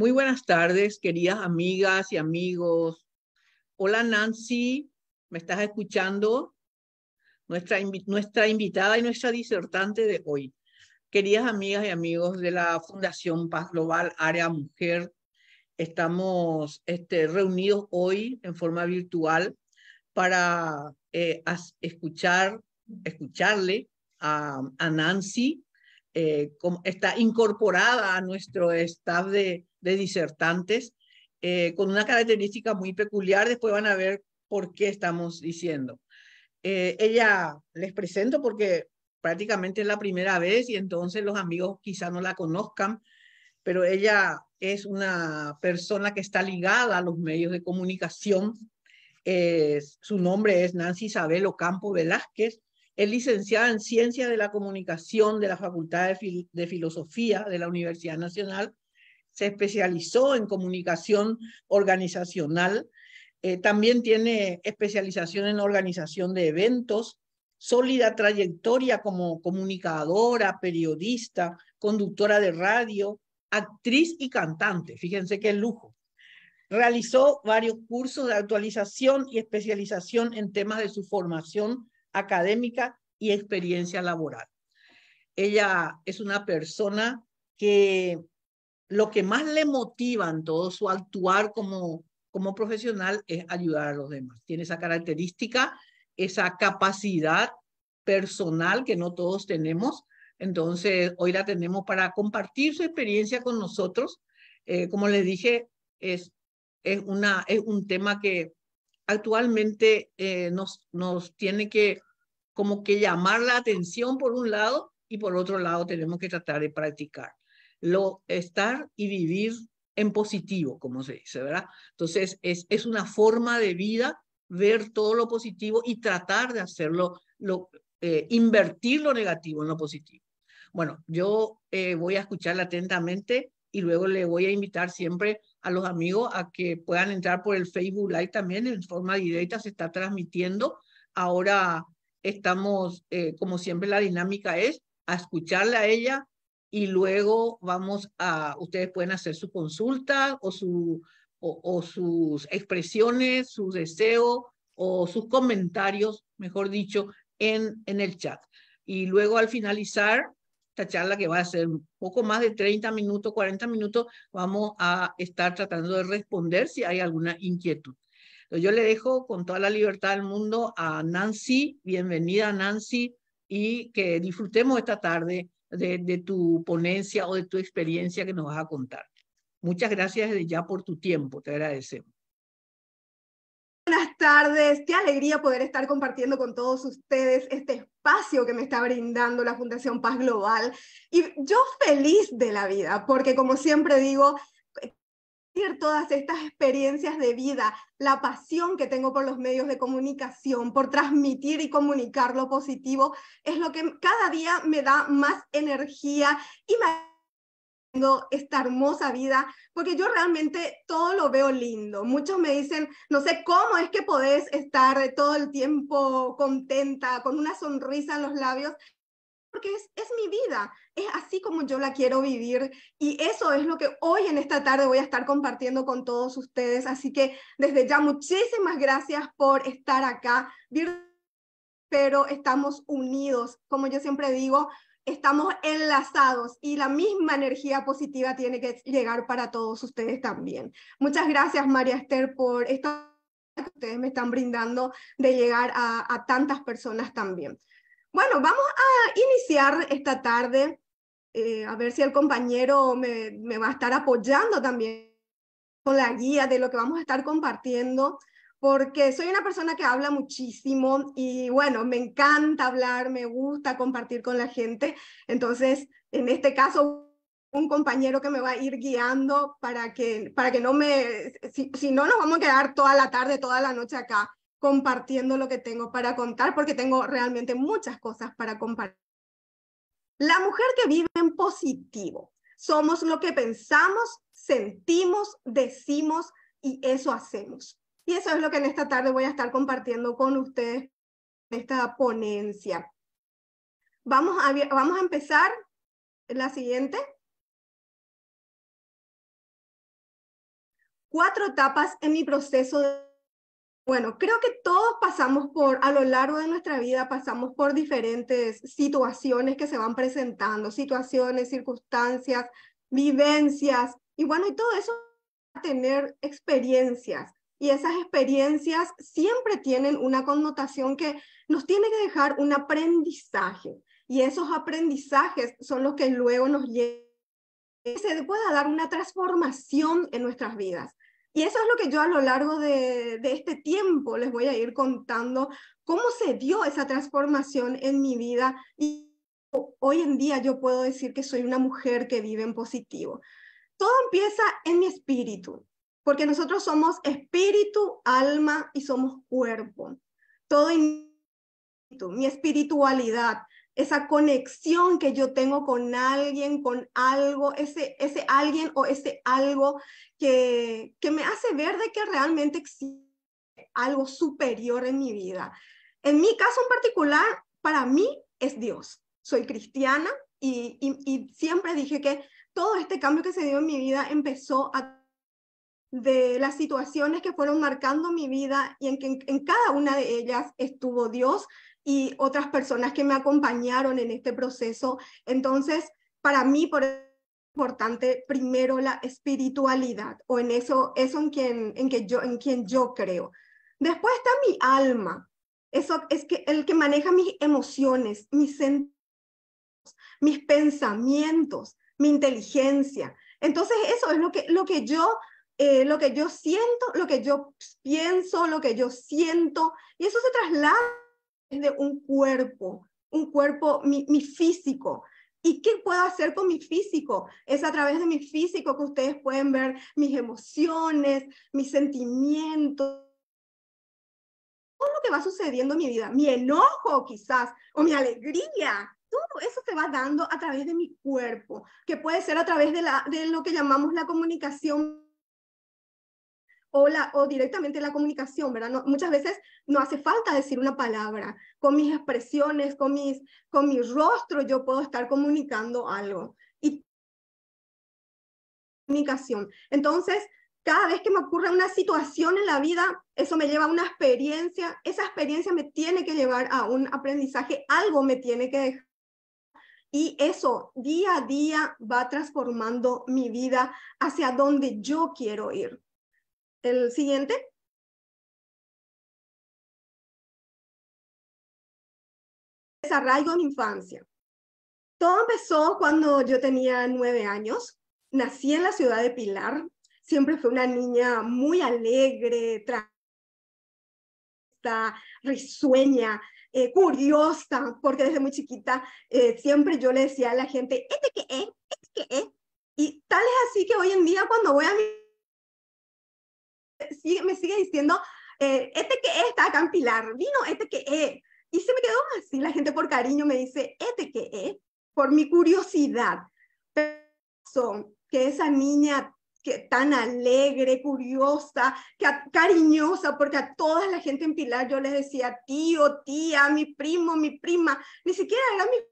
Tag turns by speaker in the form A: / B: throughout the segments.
A: Muy buenas tardes, queridas amigas y amigos. Hola Nancy, ¿me estás escuchando? Nuestra, invitada y nuestra disertante de hoy. Queridas amigas y amigos de la Fundación Paz Global Área Mujer, estamos este, reunidos hoy en forma virtual para eh, escuchar, escucharle a Nancy eh, está incorporada a nuestro staff de, disertantes eh, con una característica muy peculiar. Después van a ver por qué estamos diciendo. Eh, ella les presento porque prácticamente es la primera vez y entonces los amigos quizá no la conozcan, pero ella es una persona que está ligada a los medios de comunicación. su nombre es Nancy Isabel Ocampo Velázquez es licenciada en Ciencia de la Comunicación de la Facultad de, Filosofía de la Universidad Nacional. Se especializó en comunicación organizacional. Eh, también tiene especialización en organización de eventos, sólida trayectoria como comunicadora, periodista, conductora de radio, actriz y cantante. Fíjense qué lujo. Realizó varios cursos de actualización y especialización en temas de su formación académica y experiencia laboral. Ella es una persona que lo que más le motiva en todo su actuar como, como profesional es ayudar a los demás. Tiene esa característica, esa capacidad personal que no todos tenemos. Entonces, hoy la tenemos para compartir su experiencia con nosotros. Eh, como les dije, es, es, una, es un tema que actualmente eh, nos, tiene que como que llamar la atención por un lado y por otro lado tenemos que tratar de practicar. Lo estar y vivir en positivo, como se dice, ¿verdad? Entonces es, una forma de vida ver todo lo positivo y tratar de hacerlo, eh, invertir lo negativo en lo positivo. Bueno, yo eh, voy a escucharla atentamente y luego le voy a invitar siempre a los amigos a que puedan entrar por el Facebook Live también en forma directa, se está transmitiendo. Ahora estamos, eh, como siempre la dinámica es, a escucharla a ella y luego vamos a, ustedes pueden hacer su consulta o, su, sus expresiones, sus deseo o sus comentarios, mejor dicho, en, en el chat. Y luego al finalizar, esta charla que va a ser un poco más de 30 minutos, 40 minutos, vamos a estar tratando de responder si hay alguna inquietud. Entonces, yo le dejo con toda la libertad del mundo a Nancy. Bienvenida, Nancy, y que disfrutemos esta tarde de, de tu ponencia o de tu experiencia que nos vas a contar. Muchas gracias desde ya por tu tiempo, te agradecemos.
B: Buenas tardes, qué alegría poder estar compartiendo con todos ustedes este espacio que me está brindando la Fundación Paz Global. Y yo feliz de la vida, porque como siempre digo, todas estas experiencias de vida, la pasión que tengo por los medios de comunicación, por transmitir y comunicar lo positivo, es lo que cada día me da más energía y me esta hermosa vida, porque yo realmente todo lo veo lindo. Muchos me dicen, no sé cómo es que podés estar todo el tiempo contenta, con una sonrisa en los labios, porque es, es mi vida, es así como yo la quiero vivir y eso es lo que hoy en esta tarde voy a estar compartiendo con todos ustedes. Así que desde ya muchísimas gracias por estar acá, pero estamos unidos, como yo siempre digo, estamos enlazados y la misma energía positiva tiene que llegar para todos ustedes también. Muchas gracias, María Esther, por esta que ustedes me están brindando de llegar a, tantas personas también. Bueno, vamos a iniciar esta tarde, eh, a ver si el compañero me, me va a estar apoyando también con la guía de lo que vamos a estar compartiendo porque soy una persona que habla muchísimo y bueno, me encanta hablar, me gusta compartir con la gente. Entonces, en este caso, un compañero que me va a ir guiando para que, para que no me, si, si, no nos vamos a quedar toda la tarde, toda la noche acá compartiendo lo que tengo para contar, porque tengo realmente muchas cosas para compartir. La mujer que vive en positivo, somos lo que pensamos, sentimos, decimos y eso hacemos. Y eso es lo que en esta tarde voy a estar compartiendo con ustedes esta ponencia.
C: Vamos a, vamos a empezar la siguiente. Cuatro etapas en mi proceso
B: bueno, creo que todos pasamos por, a lo largo de nuestra vida, pasamos por diferentes situaciones que se van presentando, situaciones, circunstancias, vivencias, y bueno, y todo eso va a tener experiencias y esas experiencias siempre tienen una connotación que nos tiene que dejar un aprendizaje. Y esos aprendizajes son los que luego nos llevan que se pueda dar una transformación en nuestras vidas. Y eso es lo que yo a lo largo de, de, este tiempo les voy a ir contando, cómo se dio esa transformación en mi vida. Y hoy en día yo puedo decir que soy una mujer que vive en positivo. Todo empieza en mi espíritu porque nosotros somos espíritu, alma y somos cuerpo. Todo mi espiritualidad, esa conexión que yo tengo con alguien, con algo, ese, ese alguien o ese algo que, que me hace ver de que realmente existe algo superior en mi vida. En mi caso en particular, para mí es Dios. Soy cristiana y siempre dije que todo este cambio que se dio en mi vida empezó a de las situaciones que fueron marcando mi vida y en que en, cada una de ellas estuvo Dios y otras personas que me acompañaron en este proceso. Entonces, para mí, por importante primero la espiritualidad o en eso eso en quien en que yo en quien yo creo después está mi alma eso es que el que maneja mis emociones mis sentidos mis pensamientos mi inteligencia entonces eso es lo que lo que yo eh, lo que yo siento, lo que yo pienso, lo que yo siento, y eso se traslada desde un cuerpo, un cuerpo, mi, físico, ¿Y qué puedo hacer con mi físico? Es a través de mi físico que ustedes pueden ver mis emociones, mis sentimientos, todo lo que va sucediendo en mi vida, mi enojo quizás, o mi alegría. Todo eso se va dando a través de mi cuerpo, que puede ser a través de, de lo que llamamos la comunicación o, directamente la comunicación, ¿verdad? No, muchas veces no hace falta decir una palabra. Con mis expresiones, con, mis, con mi rostro, yo puedo estar comunicando algo. Y comunicación. Entonces, cada vez que me ocurre una situación en la vida, eso me lleva a una experiencia, esa experiencia me tiene que llevar a un aprendizaje, algo me tiene que dejar. Y eso día a día va transformando mi vida
C: hacia donde yo quiero ir el siguiente. Desarraigo en infancia. Todo empezó cuando yo tenía nueve años. Nací
B: en la ciudad de Pilar. Siempre fue una niña muy alegre, risueña, eh, curiosa, porque desde muy chiquita eh, siempre yo le decía a la gente, este que es, este que es. Y tal es así que hoy en día cuando voy a mi me sigue diciendo, eh, este que es está acá en Pilar, vino este que es. Y se me quedó así, la gente por cariño me dice, este que es, por mi curiosidad. Pero que esa niña que tan alegre, curiosa, que cariñosa, porque a toda la gente en Pilar yo les decía tío, tía, mi primo, mi prima, ni siquiera eran mis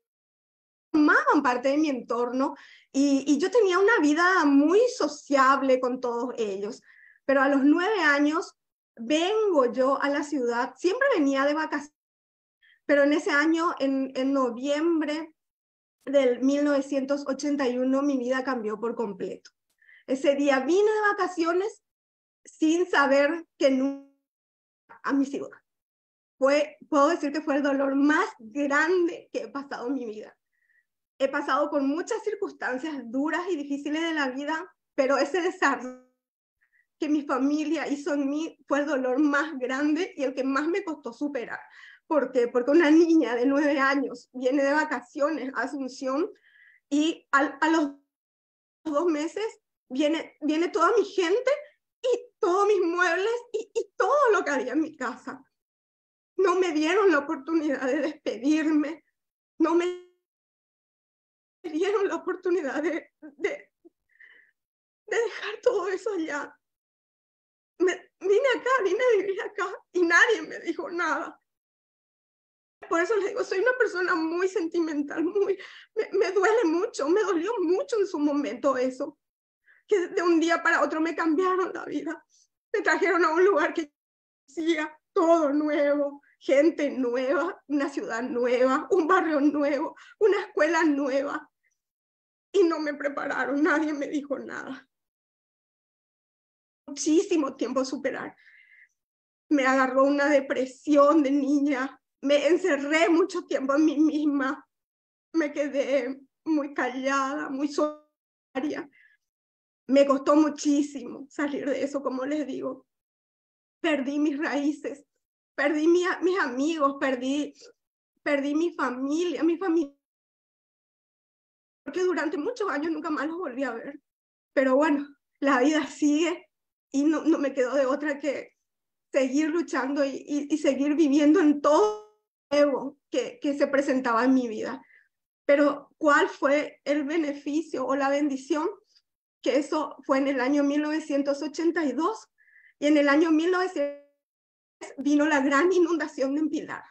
B: formaban parte de mi entorno y, yo tenía una vida muy sociable con todos ellos pero a los nueve años vengo yo a la ciudad, siempre venía de vacaciones, pero en ese año, en, noviembre del 1981, mi vida cambió por completo. Ese día vine de vacaciones sin saber que nunca a mi ciudad. Fue, puedo decir que fue el dolor más grande que he pasado en mi vida. He pasado con muchas circunstancias duras y difíciles de la vida, pero ese desarrollo que mi familia hizo en mí fue el dolor más grande y el que más me costó superar. ¿Por qué? Porque una niña de nueve años viene de vacaciones a Asunción y a, los dos meses viene, viene toda mi gente y todos mis muebles y, todo lo que
C: había en mi casa. No me dieron la oportunidad de despedirme, no me dieron la oportunidad de, de dejar todo eso allá vine acá, vine a vivir acá y nadie me dijo nada. Por eso les digo, soy una persona muy
B: sentimental, muy, me, duele mucho, me dolió mucho en su momento eso, que de un día para otro me cambiaron la vida, me trajeron a un lugar que hacía todo nuevo, gente nueva, una ciudad nueva, un barrio
C: nuevo, una escuela nueva. Y no me prepararon, nadie me dijo nada muchísimo tiempo superar.
B: Me agarró una depresión de niña, me encerré mucho tiempo en mí misma, me quedé muy callada, muy solitaria. Me costó muchísimo salir de eso, como les digo. Perdí mis
C: raíces, perdí mis amigos, perdí, perdí mi familia, mi familia. Porque durante muchos años nunca más los volví a ver.
B: Pero bueno, la vida sigue y no, me quedó de otra que seguir luchando y, seguir viviendo en todo nuevo que, que se presentaba en mi vida. Pero ¿cuál fue el beneficio o la bendición? Que eso fue en el año 1982 y en el año 1983 vino la gran inundación de Pilar.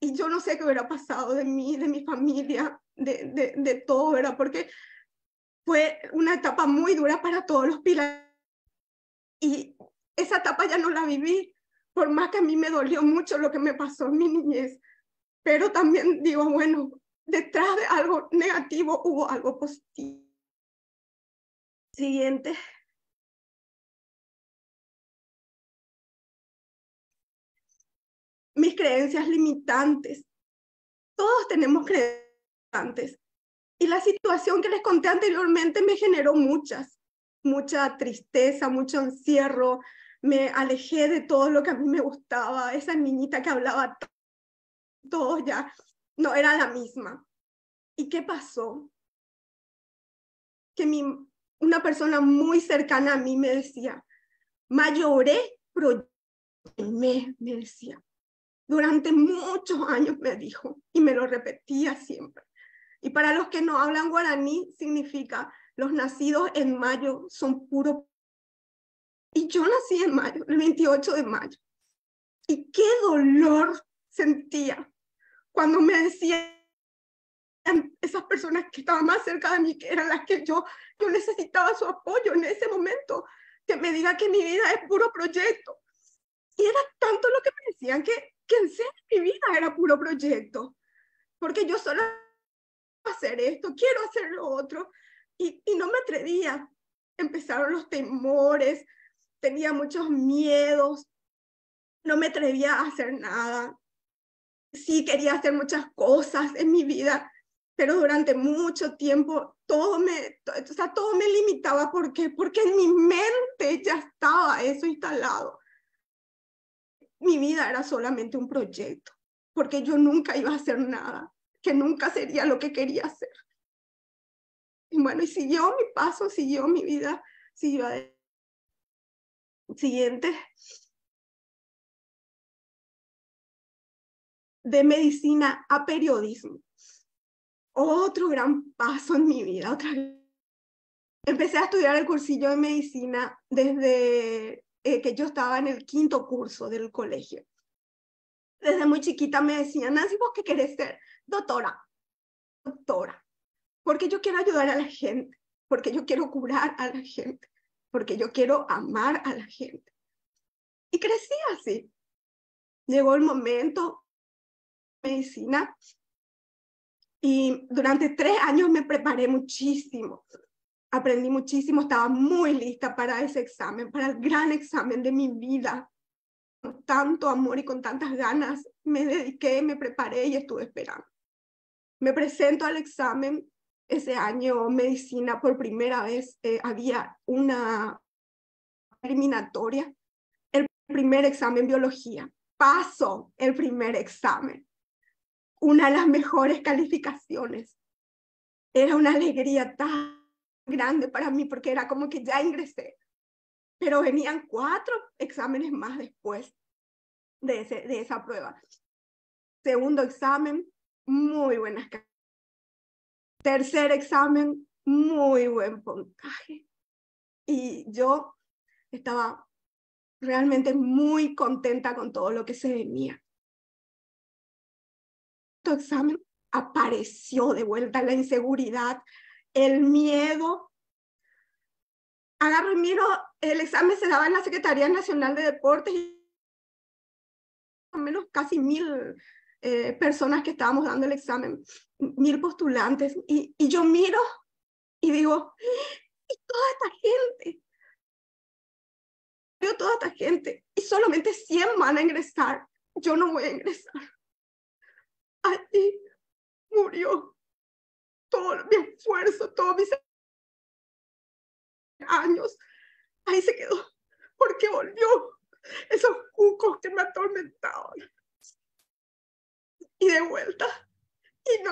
B: Y yo no sé qué hubiera pasado de mí, de mi familia, de, de, de todo, ¿verdad? Porque fue una etapa muy dura para todos los pilares y esa etapa ya no la viví, por más que a mí me dolió mucho lo que me pasó en mi niñez. Pero también digo, bueno,
C: detrás de algo negativo hubo algo positivo. Siguiente. Mis creencias limitantes. Todos tenemos
B: creencias limitantes. Y la situación que les conté anteriormente me generó muchas mucha tristeza, mucho encierro, me alejé de todo lo que a
C: mí me gustaba, esa niñita que hablaba todo ya no era la misma. ¿Y qué pasó? Que una persona muy cercana a mí me decía, mayoré, pero
B: me decía. Durante muchos años me dijo y me lo repetía siempre. Y para los que no hablan guaraní significa los nacidos en mayo son puro. Y yo nací en mayo, el 28 de mayo. Y qué dolor sentía cuando me decían esas personas que estaban más cerca de mí, que eran las que yo, yo necesitaba su apoyo en ese momento, que me diga que mi vida es puro proyecto. Y era tanto lo que me decían que, que en serio mi vida era puro proyecto, porque yo solo hacer esto, quiero hacer lo otro, y, no me atrevía. Empezaron los temores, tenía muchos miedos, no me atrevía a hacer nada. Sí quería hacer muchas cosas en mi vida, pero durante mucho tiempo todo me, o sea, todo me limitaba. ¿Por qué? Porque en mi mente ya estaba eso instalado. Mi vida era solamente un proyecto, porque yo nunca iba a hacer nada, que
C: nunca sería lo que quería hacer. Y bueno, y siguió mi paso, siguió mi vida, siguió Siguiente. De medicina a periodismo. Otro gran paso en mi vida. Empecé a
B: estudiar el cursillo de medicina desde eh, que yo estaba en el quinto curso del colegio. Desde muy chiquita me decían, Nancy, ¿vos qué querés ser? Doctora. Doctora porque yo quiero ayudar a la gente, porque yo quiero curar
C: a la gente, porque yo quiero amar a la gente. Y crecí así. Llegó el momento, medicina,
B: y durante tres años me preparé muchísimo, aprendí muchísimo, estaba muy lista para ese examen, para el gran examen de mi vida. Con tanto amor y con tantas ganas me dediqué, me preparé y estuve esperando. Me presento al examen ese año medicina por primera vez eh, había una eliminatoria, el primer examen biología, paso el primer examen, una de las mejores calificaciones. Era una alegría tan grande para mí porque era como que ya ingresé, pero venían cuatro exámenes más después de, ese, de esa prueba. Segundo examen, muy buenas Tercer examen, muy buen puntaje.
C: Y yo estaba realmente muy contenta con todo lo que se venía. Tu examen
B: apareció de vuelta la inseguridad, el miedo. Agarro y miro, el examen se daba en la Secretaría Nacional de Deportes, y menos casi mil eh, personas que estábamos dando el examen, mil postulantes, y, yo miro y digo, y toda
C: esta gente, veo toda esta gente, y solamente 100 van a ingresar, yo no voy a ingresar. Allí murió todo mi esfuerzo, todos mis años, ahí se quedó, porque volvió esos cucos que me atormentaban y de vuelta y no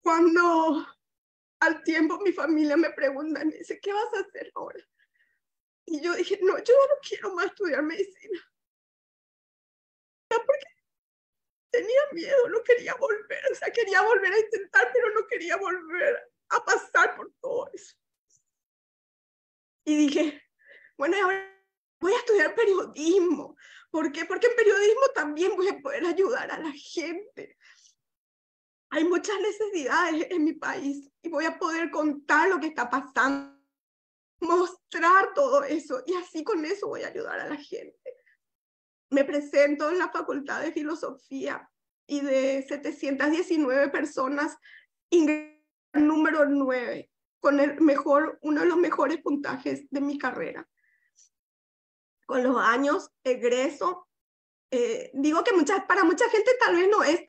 C: Cuando al tiempo mi familia me pregunta, me dice, ¿qué vas a hacer ahora? Y yo dije, no, yo no quiero más estudiar medicina. Porque tenía miedo, no quería volver, o sea, quería volver a intentar, pero no quería volver a pasar por todo eso. Y dije, bueno, ahora voy
B: a estudiar periodismo, ¿Por qué? Porque en periodismo también voy a poder ayudar a la gente. Hay muchas necesidades en mi país y voy a poder contar lo que está pasando, mostrar todo eso y así con eso voy a ayudar a la gente. Me presento en la Facultad de Filosofía y de 719 personas al número 9 con el mejor, uno de los mejores puntajes de mi carrera con los años egreso. Eh, digo que para mucha gente tal vez no es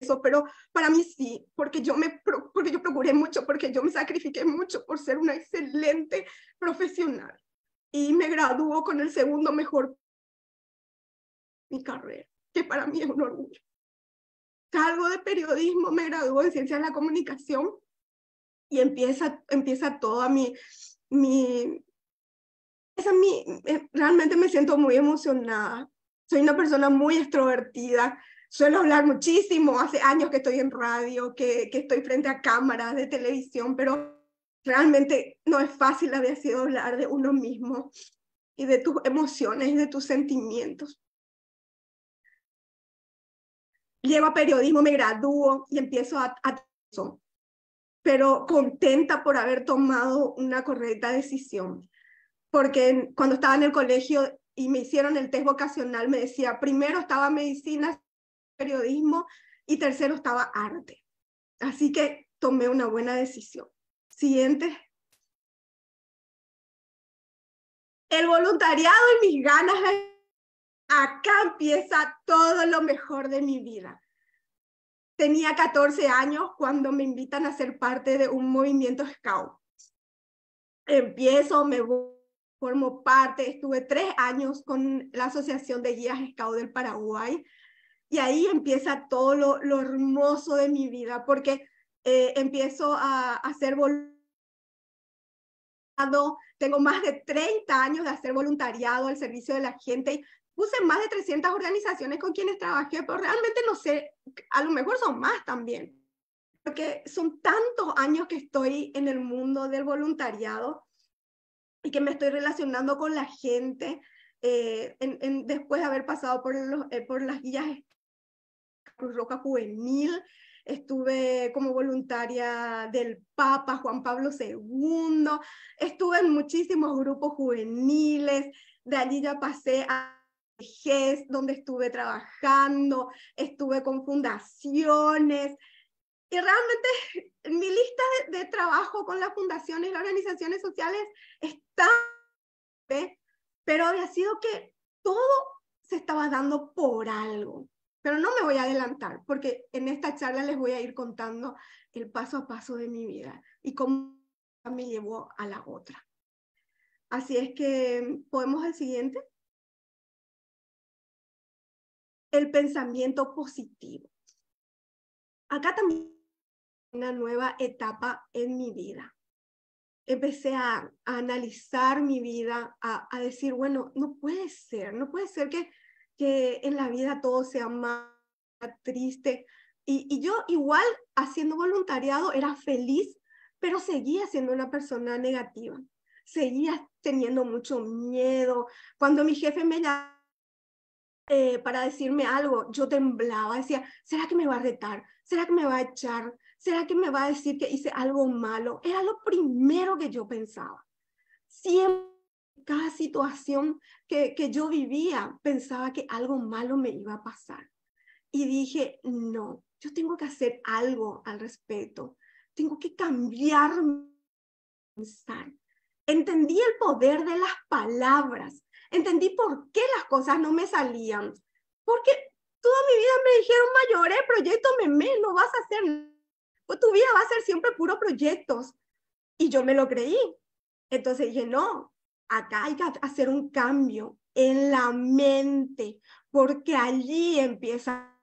B: eso, pero para mí sí, porque yo, me, porque yo procuré mucho, porque yo me sacrifiqué mucho por ser una excelente profesional
C: y me graduó con el segundo mejor mi carrera, que para mí es un orgullo. Salgo de periodismo, me graduó en ciencia de la comunicación
B: y empieza, empieza toda mi, mi, a mí, eh, realmente me siento muy emocionada. Soy una persona muy extrovertida, suelo hablar muchísimo, hace años que estoy en radio, que, que estoy frente a cámaras de televisión, pero realmente no es fácil haber sido hablar de uno mismo
C: y de tus emociones y de tus sentimientos. Llevo a periodismo, me gradúo y empiezo a, a
B: pero contenta por haber tomado una correcta decisión porque cuando estaba en el colegio y me hicieron el test vocacional, me decía, primero estaba medicina,
C: periodismo y tercero estaba arte. Así que tomé una buena decisión. Siguiente. El voluntariado y mis ganas Acá empieza todo lo
B: mejor de mi vida. Tenía 14 años cuando me invitan a ser parte de un movimiento scout. Empiezo, me voy formo parte, estuve tres años con la Asociación de Guías Scout del Paraguay y ahí empieza todo lo, hermoso de mi vida porque eh, empiezo a, hacer voluntariado, tengo más de 30 años de hacer voluntariado al servicio de la gente puse más de 300 organizaciones con quienes trabajé, pero realmente no sé, a lo mejor son más también, porque son tantos años que estoy en el mundo del voluntariado y que me estoy relacionando con la gente eh, después de haber pasado por, los, eh, por las guías Cruz Juvenil, estuve como voluntaria del Papa Juan Pablo II, estuve en muchísimos grupos juveniles, de allí ya pasé a e GES, donde estuve trabajando, estuve con fundaciones, y realmente mi lista de, trabajo con las fundaciones y las organizaciones sociales está, ¿eh? pero había sido que todo se estaba dando por algo. Pero no me voy a adelantar, porque en esta charla les voy a ir contando el paso a paso
C: de mi vida y cómo me llevó a la otra. Así es que, ¿podemos el siguiente? El pensamiento positivo. Acá también una nueva
B: etapa en mi vida. Empecé a, analizar mi vida, a, decir, bueno, no puede ser, no puede ser que, que en la vida todo sea más triste. Y, yo igual haciendo voluntariado era feliz, pero seguía siendo una persona negativa, seguía teniendo mucho miedo. Cuando mi jefe me llamaba, eh, para decirme algo, yo temblaba, decía, ¿será que me va a retar? ¿Será que me va a echar? ¿será que me va a decir que hice algo malo? Era lo primero que yo pensaba. Siempre, cada situación que, yo vivía, pensaba que algo malo me iba a pasar. Y dije, no, yo tengo que hacer algo al respecto. Tengo que cambiar pensar. Entendí el poder de las palabras. Entendí por qué las cosas no me salían. Porque toda mi vida me dijeron, mayoré, eh, proyecto me no vas a hacer nada. Pues, tu vida va a ser siempre puro proyectos. Y yo me lo creí. Entonces dije, no, acá hay que hacer un cambio en la mente, porque allí empieza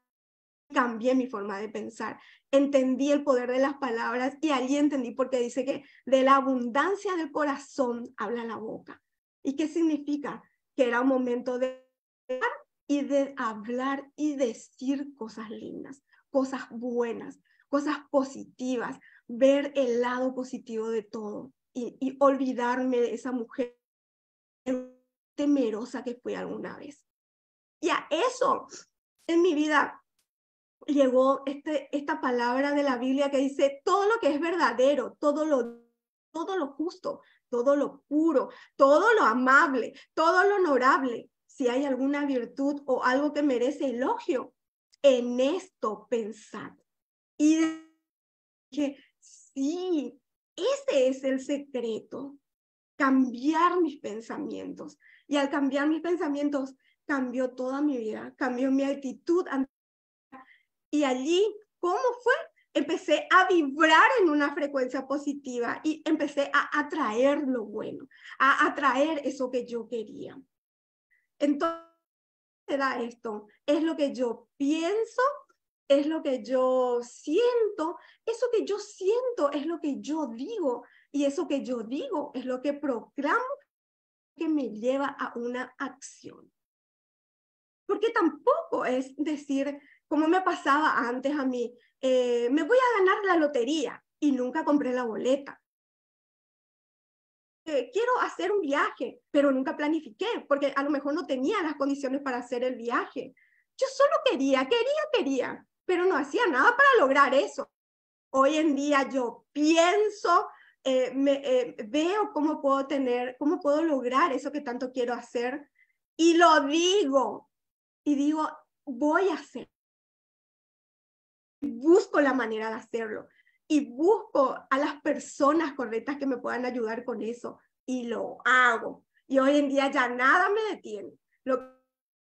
B: cambié mi forma de pensar, entendí el poder de las palabras y allí entendí porque dice que de la abundancia del corazón habla la boca. ¿Y qué significa? Que era un momento de y de hablar y decir cosas lindas, cosas buenas, cosas positivas, ver el lado positivo de todo y, olvidarme de esa mujer temerosa que fui alguna vez.
C: Y a eso
B: en mi vida llegó este, esta palabra de la Biblia que dice, todo lo que es verdadero, todo lo, todo lo justo, todo lo puro, todo lo amable, todo lo honorable, si hay alguna virtud o algo que merece elogio, en esto pensad. Y dije, sí, ese es el secreto, cambiar mis pensamientos. Y al cambiar mis pensamientos, cambió toda mi vida, cambió mi actitud. Y allí, ¿cómo fue? Empecé a vibrar en una frecuencia positiva y empecé a atraer lo bueno, a atraer eso que yo quería. Entonces, da esto? Es lo que yo pienso es lo que yo siento, eso que yo siento es lo que yo digo y eso que yo digo es lo que proclamo que me lleva a una acción. Porque tampoco es decir, como me pasaba antes a mí, eh, me voy a ganar la lotería y nunca compré la boleta. Eh, quiero hacer un viaje, pero nunca planifiqué, porque a lo mejor no tenía las condiciones para hacer el viaje. Yo solo quería, quería, quería pero no hacía nada para lograr eso. Hoy en día yo pienso, eh, me, eh, veo cómo puedo tener, cómo puedo lograr eso que tanto quiero hacer y lo digo y digo, voy a hacer. Busco la manera de hacerlo y busco a las personas correctas que me puedan ayudar con eso y lo hago. Y hoy en día ya nada me detiene. Lo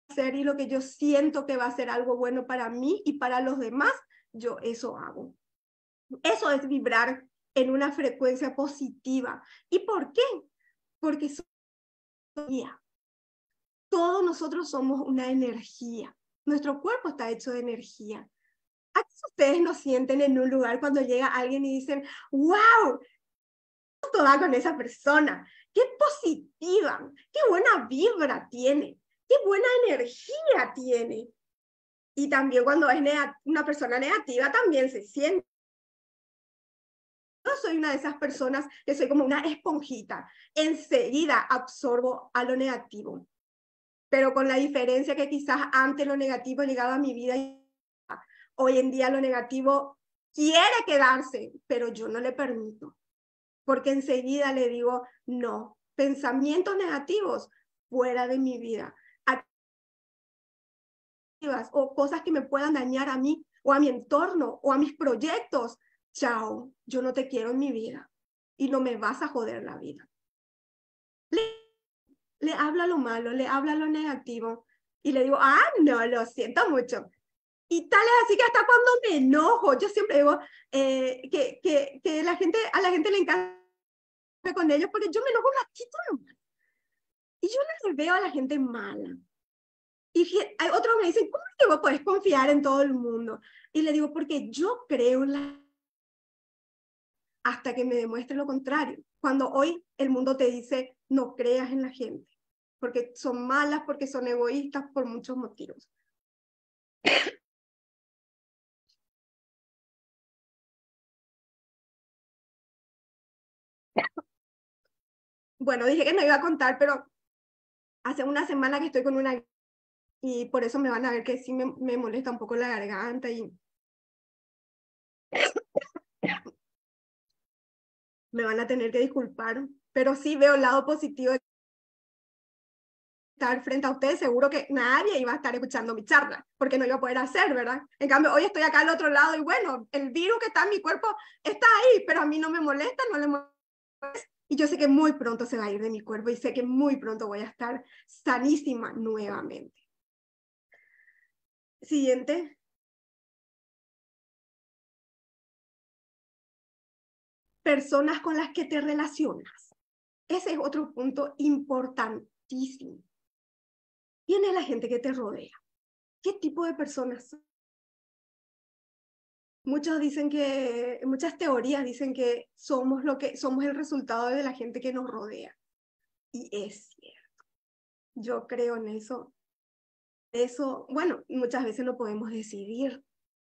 B: hacer y lo que yo siento que va a ser algo bueno para mí y para los demás, yo eso hago. Eso es vibrar en una frecuencia positiva. ¿Y por qué? Porque Todos nosotros somos una energía. Nuestro cuerpo está hecho de energía. ¿A ustedes nos sienten en un lugar cuando llega alguien y dicen, wow, todo va con esa persona? ¡Qué positiva! ¡Qué buena vibra tiene! qué buena energía tiene. Y también cuando es una persona negativa también se siente. Yo soy una de esas personas que soy como una esponjita. Enseguida absorbo a lo negativo. Pero con la diferencia que quizás antes lo negativo llegaba a mi vida y hoy en día lo negativo quiere quedarse, pero yo no le permito. Porque enseguida le digo, no, pensamientos negativos fuera de mi vida o cosas que me puedan dañar a mí o a mi entorno o a mis proyectos. Chao, yo no te quiero en mi vida y no me vas a joder la vida. Le, habla lo malo, le habla lo negativo y le digo, ah, no, lo siento mucho. Y tal es así que hasta cuando me enojo, yo siempre digo eh, que, que, que, la gente, a la gente le encanta con ellos porque yo me enojo un ratito Y yo les veo a la gente mala, y hay otros me dicen, ¿cómo es que vos podés confiar en todo el mundo? Y le digo, porque yo creo en la... hasta que me demuestre lo contrario. Cuando hoy el mundo te dice, no creas en la gente,
C: porque son malas, porque son egoístas, por muchos motivos. Bueno, dije que no iba a contar, pero hace una semana que estoy con una y por eso me van a ver que sí me, molesta un poco la garganta y me van a tener que disculpar, pero sí veo el lado positivo de
B: estar frente a ustedes, seguro que nadie iba a estar escuchando mi charla, porque no iba a poder hacer, ¿verdad? En cambio, hoy estoy acá al otro lado y bueno, el virus que está en mi cuerpo está ahí, pero a mí no me molesta, no le molesta. Y yo sé que muy pronto se va a ir de mi cuerpo y sé que muy pronto voy
C: a estar sanísima nuevamente. Siguiente. Personas con las que te relacionas. Ese es otro punto importantísimo. ¿Quién es la gente que te rodea? ¿Qué tipo de personas son? dicen que, muchas teorías dicen que
B: somos lo que somos el resultado de la gente que nos rodea. Y es cierto. Yo creo en eso eso, bueno, muchas veces no podemos decidir,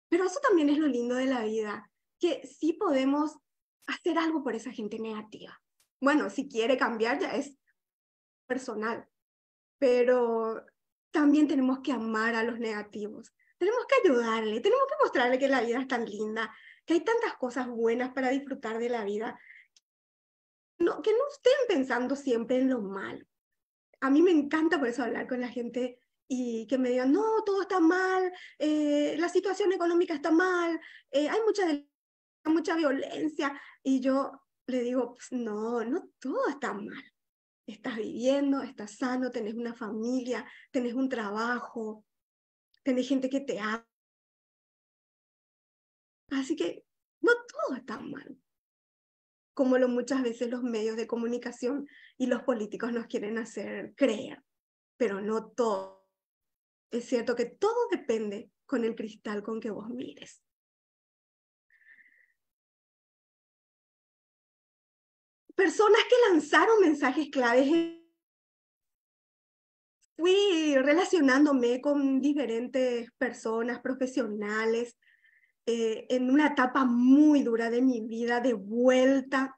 B: pero eso también es lo lindo de la vida, que sí podemos hacer algo por esa gente negativa. Bueno, si quiere cambiar ya es personal, pero también tenemos que amar a los negativos, tenemos que ayudarle, tenemos que mostrarle que la vida es tan linda, que hay tantas cosas buenas para disfrutar de la vida, no, que no estén pensando siempre en lo malo. A mí me encanta por eso hablar con la gente y que me digan, no, todo está mal, eh, la situación económica está mal, eh, hay mucha, mucha violencia. Y yo le digo, pues no, no todo está mal. Estás viviendo, estás
C: sano, tenés una familia, tenés un trabajo, tenés gente que te ama. Así que no todo está mal, como lo muchas veces los medios de comunicación y los políticos nos quieren hacer creer, pero no todo es cierto que todo depende con el cristal con que vos mires. Personas que lanzaron mensajes claves.
B: Fui relacionándome con diferentes personas profesionales eh, en una etapa muy dura de mi vida, de vuelta,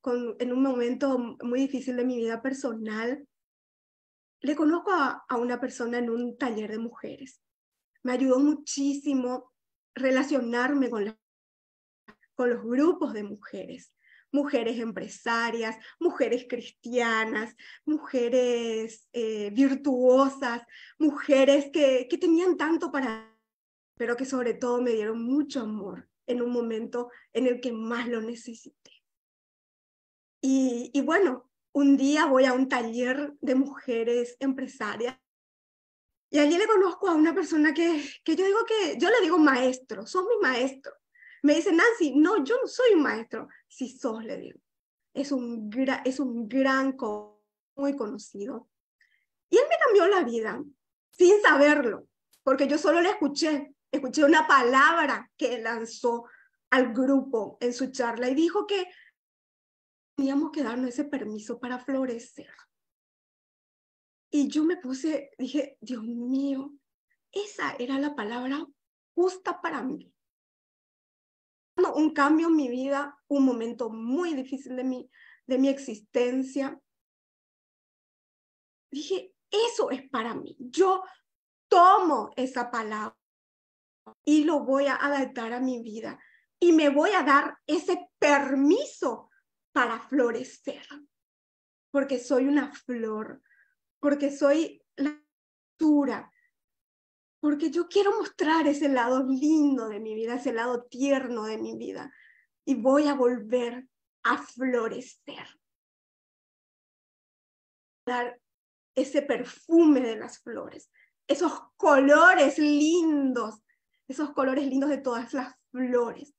B: con, en un momento muy difícil de mi vida personal le conozco a, una persona en un taller de mujeres. Me ayudó muchísimo relacionarme con, los grupos de mujeres, mujeres empresarias, mujeres cristianas, mujeres eh, virtuosas, mujeres que, tenían tanto para, pero que sobre todo me dieron mucho amor en un momento en el que más lo necesité. y bueno, un día voy a un taller de mujeres empresarias y allí le conozco a una persona que, que yo digo que, yo le digo maestro, sos mi maestro. Me dice, Nancy, no, yo no soy un maestro. Si sos, le digo. Es un, es un gran muy conocido. Y él me cambió la vida sin saberlo, porque yo solo le escuché, escuché una palabra que lanzó al grupo en su charla
C: y dijo que teníamos que darnos ese permiso para florecer. Y yo me puse, dije, Dios mío, esa era la palabra justa para mí. Un cambio en mi vida,
B: un momento muy difícil de mi, de mi existencia. Dije, eso es para mí. Yo tomo esa palabra y lo voy a adaptar a mi vida. Y me voy a dar ese permiso para florecer, porque soy una flor, porque soy la natura, porque yo quiero mostrar ese lado lindo de mi vida, ese lado tierno de mi vida, y voy a
C: volver a florecer. Dar ese perfume de las flores, esos colores lindos,
B: esos colores lindos de todas las flores.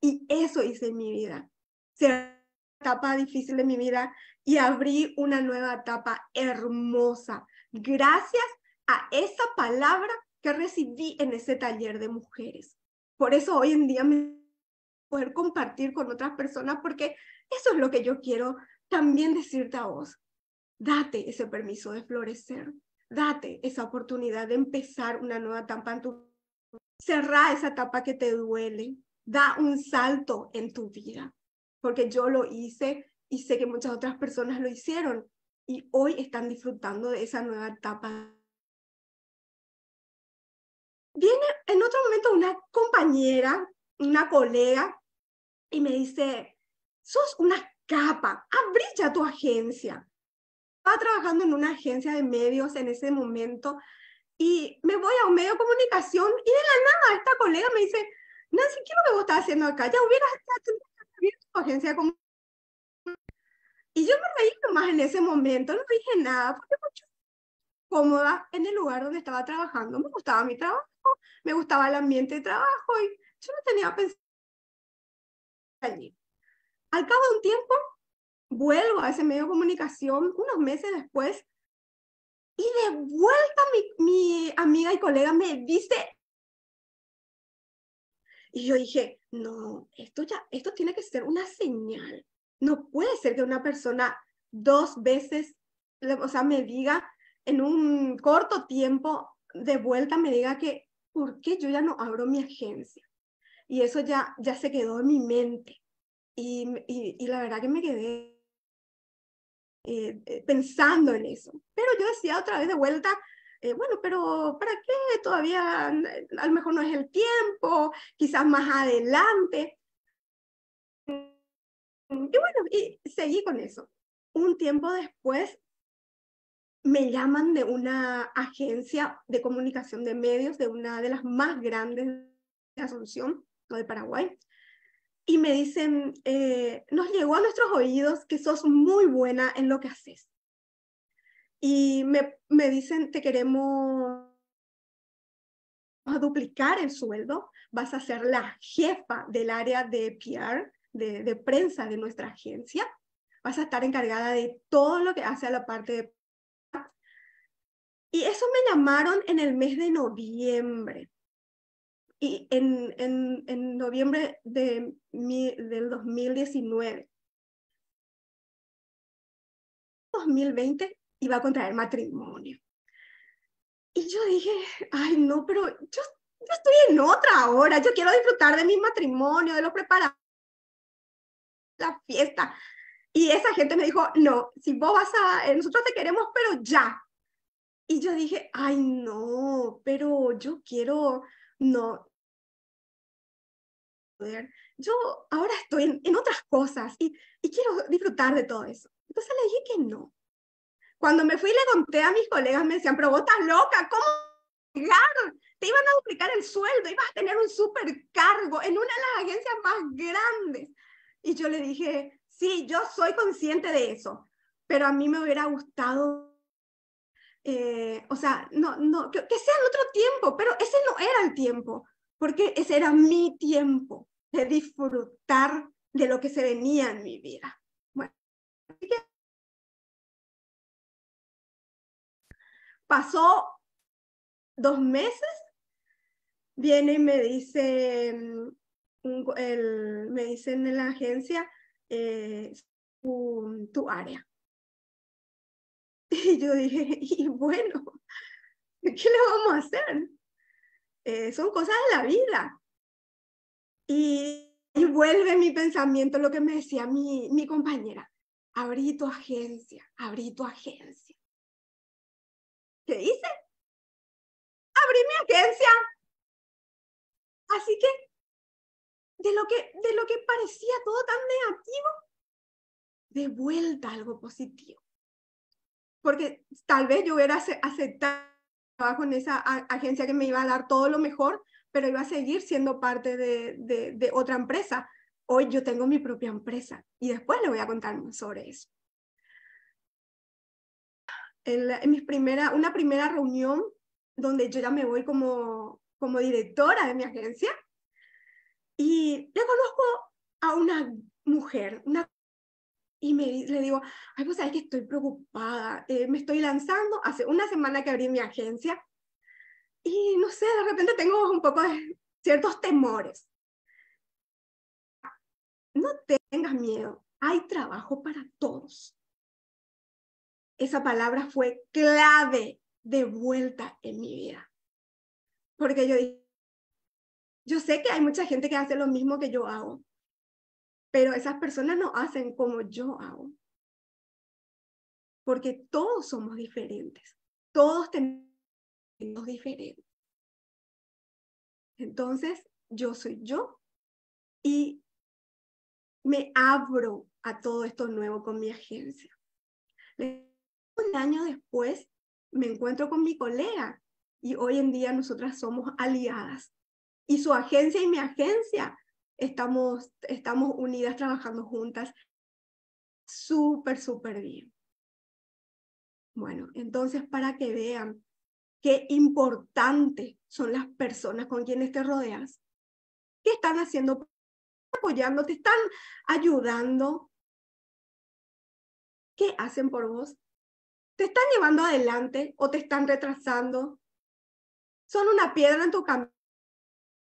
B: Y eso hice en mi vida. Ser etapa difícil de mi vida y abrí una nueva etapa hermosa, gracias a esa palabra que recibí en ese taller de mujeres. Por eso hoy en día me poder compartir con otras personas, porque eso es lo que yo quiero también decirte a vos. Date ese permiso de florecer, date esa oportunidad de empezar una nueva etapa en tu Cerrá esa etapa que te duele, da un salto en tu vida porque yo lo hice y sé que muchas otras personas lo hicieron y hoy están disfrutando de esa nueva etapa.
C: Viene en otro momento una compañera, una colega, y me
B: dice, sos una capa, abrí ya tu agencia. Estaba trabajando en una agencia de medios en ese momento y me voy a un medio de comunicación y de la nada esta colega me dice, Nancy, ¿qué es lo que vos estás haciendo acá? Ya hubieras agencia como... Y yo me reí más en ese momento, no dije nada, porque mucho cómoda en el lugar donde estaba trabajando. Me gustaba mi trabajo, me gustaba el ambiente de trabajo y yo no tenía pensado allí. Al cabo de un tiempo, vuelvo a ese medio de comunicación unos meses después
C: y de vuelta mi, mi amiga y colega me dice, y yo dije, no, esto ya, esto tiene que ser
B: una señal. No puede ser que una persona dos veces, o sea, me diga en un corto tiempo de vuelta, me diga que, ¿por qué yo ya no abro mi agencia? Y eso ya, ya se quedó en mi mente. Y, y, la verdad que me quedé eh, eh, pensando en eso. Pero yo decía otra vez de vuelta, eh, bueno, pero ¿para qué? Todavía eh, a lo mejor no es el tiempo, quizás más adelante. Y bueno, y seguí con eso. Un tiempo después me llaman de una agencia de comunicación de medios, de una de las más grandes de Asunción, o de Paraguay, y me dicen, eh, nos llegó a nuestros oídos que sos muy buena en lo que haces y me, me dicen, te queremos duplicar el sueldo, vas a ser la jefa del área de PR, de, de, prensa de nuestra agencia, vas a estar encargada de todo lo que hace a la parte de... Y eso me llamaron en el mes de noviembre.
C: Y en, en, en noviembre de mi, del 2019. 2020 iba a contraer matrimonio. Y yo dije, ay, no, pero yo,
B: estoy en otra hora, yo quiero disfrutar de mi matrimonio, de los preparado, la fiesta. Y esa gente me dijo, no, si vos vas a, eh, nosotros te queremos,
C: pero ya. Y yo dije, ay, no, pero yo quiero, no. Yo ahora estoy en, en otras cosas y, y quiero disfrutar de todo eso. Entonces le dije que no. Cuando
B: me fui y le conté a mis colegas, me decían, pero vos estás loca, ¿cómo llegar? Te iban a duplicar el sueldo, ibas a tener un supercargo en una de las agencias más grandes. Y yo le dije, sí, yo soy consciente de eso, pero a mí me hubiera gustado, eh, o sea, no, no, que, que sea en otro tiempo, pero ese no era
C: el tiempo, porque ese era mi tiempo de disfrutar de lo que se venía en mi vida. Bueno, así que Pasó dos meses,
B: viene y me dice, mm, me dicen en la agencia,
C: eh, tu, área. Y yo dije, y bueno, ¿qué le vamos a hacer?
B: Eh, son cosas de la vida. Y, vuelve mi pensamiento
C: lo que me decía mi, mi compañera, abrí tu agencia, abrí tu agencia. ¿Qué hice? Abrí mi agencia. Así que de lo que, de lo que parecía todo tan negativo, de vuelta algo positivo.
B: Porque tal vez yo hubiera aceptado trabajo en esa agencia que me iba a dar todo lo mejor, pero iba a seguir siendo parte de, otra empresa. Hoy yo tengo mi propia empresa y después le voy a contar más sobre eso en, primera, una primera reunión donde yo ya me voy como, como directora de mi agencia y le conozco a una mujer, una y le digo, ay, vos pues, sabes que estoy preocupada, eh, me estoy lanzando, hace una semana que abrí mi agencia y no sé, de repente tengo
C: un poco de ciertos temores. No tengas miedo, hay trabajo para todos esa palabra
B: fue clave de vuelta en mi vida. Porque yo dije,
C: yo sé que hay mucha gente que hace lo mismo que yo hago, pero esas personas no hacen como yo hago. Porque todos somos diferentes, todos tenemos diferentes. Entonces, yo soy yo y
B: me abro a todo esto nuevo con mi agencia un año después me encuentro con mi colega y hoy en día nosotras somos aliadas. Y su agencia y mi agencia estamos, estamos unidas trabajando juntas súper, súper bien. Bueno, entonces para que vean qué importante son las personas
C: con quienes te rodeas, qué están haciendo, apoyándote están ayudando, qué hacen por vos ¿Te están llevando adelante o te están retrasando? ¿Son una piedra en tu camino?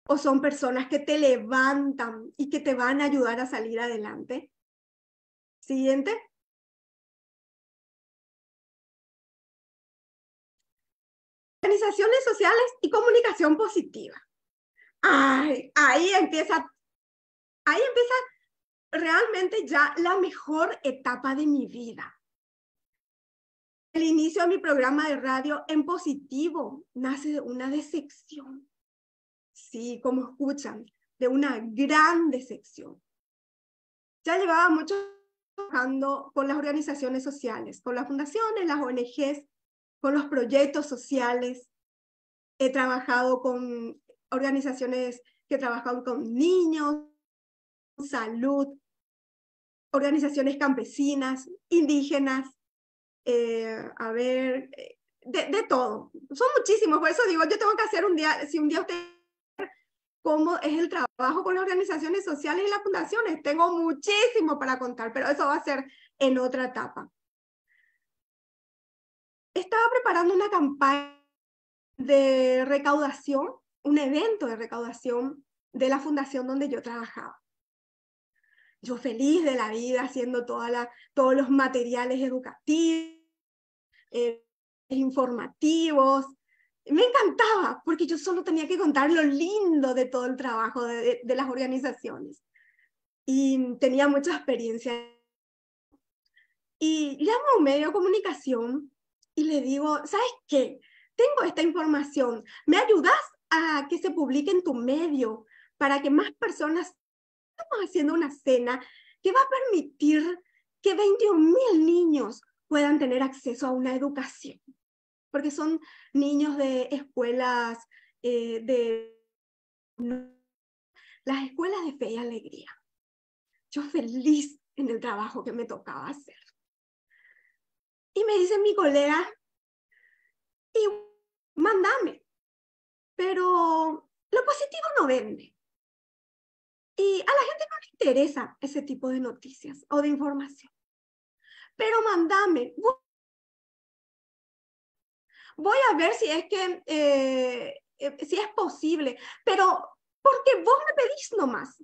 C: ¿O son personas que te levantan y que te van a ayudar a salir adelante? Siguiente. Organizaciones sociales y comunicación positiva. Ay, ahí empieza, ahí empieza
B: realmente ya la mejor etapa de mi vida el inicio de mi programa de radio en positivo nace de una decepción. Sí, como escuchan, de una gran decepción. Ya llevaba mucho trabajando con las organizaciones sociales, con las fundaciones, las ONGs, con los proyectos sociales. He trabajado con organizaciones que trabajan con niños, salud, organizaciones campesinas, indígenas, eh, a ver, eh, de, de, todo. Son muchísimos, por eso digo, yo tengo que hacer un día, si un día usted cómo es el trabajo con las organizaciones sociales y las fundaciones. Tengo muchísimo para contar, pero eso va a ser en otra etapa. Estaba preparando una campaña de recaudación, un evento de recaudación de la fundación donde yo trabajaba yo feliz de la vida haciendo toda todos los materiales educativos, eh, informativos. Me encantaba porque yo solo tenía que contar lo lindo de todo el trabajo de, de las organizaciones. Y tenía mucha experiencia. Y llamo a un medio de comunicación y le digo, ¿sabes qué? Tengo esta información. ¿Me ayudas a que se publique en tu medio para que más personas estamos haciendo una cena que va a permitir que 21.000 mil niños puedan tener acceso a una educación, porque son niños de escuelas eh, de
C: las escuelas de fe y alegría. Yo feliz en el trabajo que me tocaba hacer. Y me dice mi colega, y mándame, pero lo positivo no vende. Y a la gente no le interesa ese tipo de noticias o de información. Pero mandame. Voy a ver si es que, eh, eh, si es posible, pero porque vos me pedís nomás.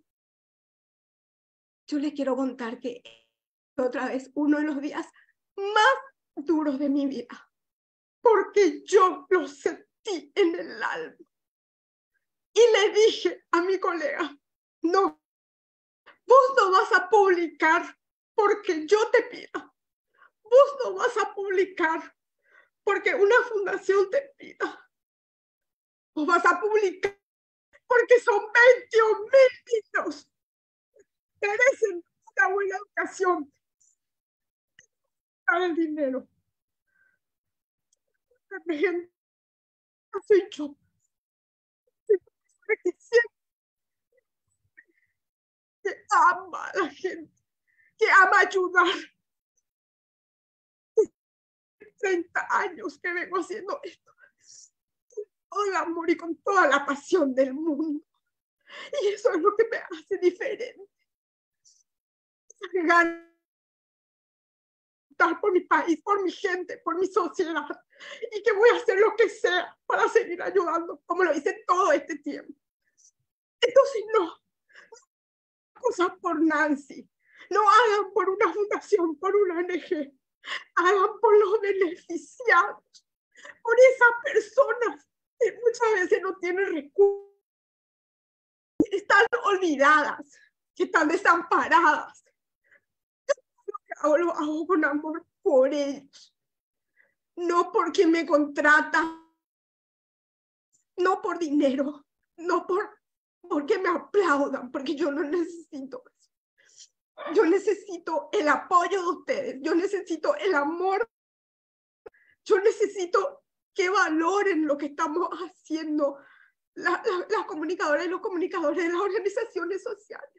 C: Yo les quiero
B: contar que otra vez uno de los días más duros de mi vida,
C: porque yo lo sentí en el alma. Y le dije a mi colega, no, vos no vas a publicar porque yo te pido. Vos no vas a publicar porque una fundación te pida. Vos vas a publicar porque son 21 mil niños. Merecen una buena educación. Para el dinero. Soy yo. Soy ama a la gente, que ama ayudar. 30 años que vengo haciendo esto con todo el amor y con toda la pasión del mundo. Y eso es lo que me hace diferente. Ganar por mi país, por mi gente, por mi sociedad. Y que voy a hacer lo que sea para seguir ayudando, como lo hice todo este tiempo. Entonces, no, cosas por Nancy. No hagan por una fundación, por una ONG. Hagan por los beneficiados, por esas personas que muchas veces no tienen recursos, que están olvidadas, que están desamparadas. Yo lo hago con amor por ellos, no porque me contratan, no por dinero,
B: no por porque me aplaudan, porque yo no necesito eso. Yo necesito el apoyo de ustedes, yo necesito el amor, yo necesito que valoren lo que estamos haciendo las comunicadoras y los comunicadores de las organizaciones sociales.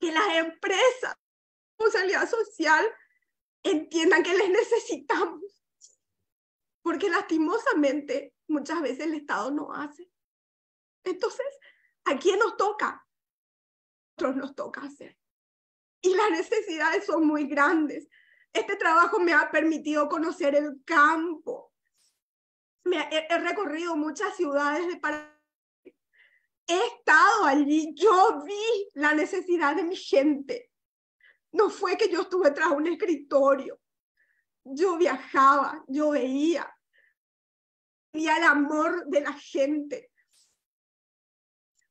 B: Que las empresas de responsabilidad social entiendan que les necesitamos, porque lastimosamente muchas veces el Estado no hace. Entonces, ¿a quién nos toca? Nosotros nos toca hacer. Y las necesidades son muy grandes. Este trabajo me ha permitido conocer el campo. he, recorrido muchas ciudades de Paraguay. He estado allí, yo vi la necesidad de mi gente. No fue que yo estuve tras un escritorio. Yo viajaba, yo veía, veía el amor de la gente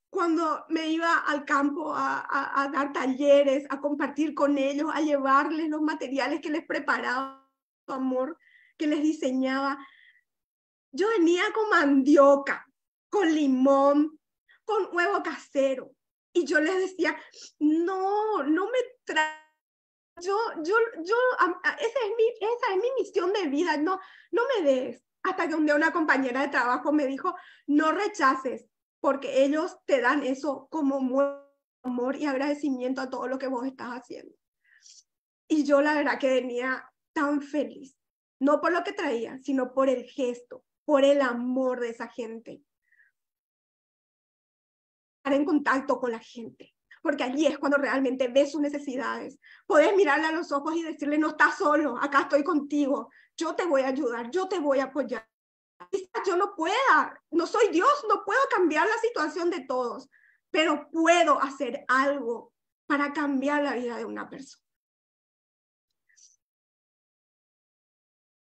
B: cuando me iba al campo a, dar talleres, a compartir con ellos, a llevarles los materiales que les preparaba, su amor, que les diseñaba. Yo venía con mandioca, con limón, con huevo casero. Y yo les decía, no, no me traes. yo, yo, yo, esa es, mi, esa es mi misión de vida, no, no me des. Hasta que un día una compañera de trabajo me dijo, no rechaces, porque ellos te dan eso como amor y agradecimiento a todo lo que vos estás haciendo. Y yo la verdad que venía tan feliz, no por lo que traía, sino por el gesto, por el amor de esa gente. Estar en contacto con la gente, porque allí es cuando realmente ves sus necesidades. Podés mirarle a los ojos y decirle, no estás solo, acá estoy contigo, yo te voy a ayudar, yo te voy a apoyar yo no pueda, no soy Dios, no puedo
C: cambiar la situación de todos, pero puedo hacer algo para cambiar la vida de una persona.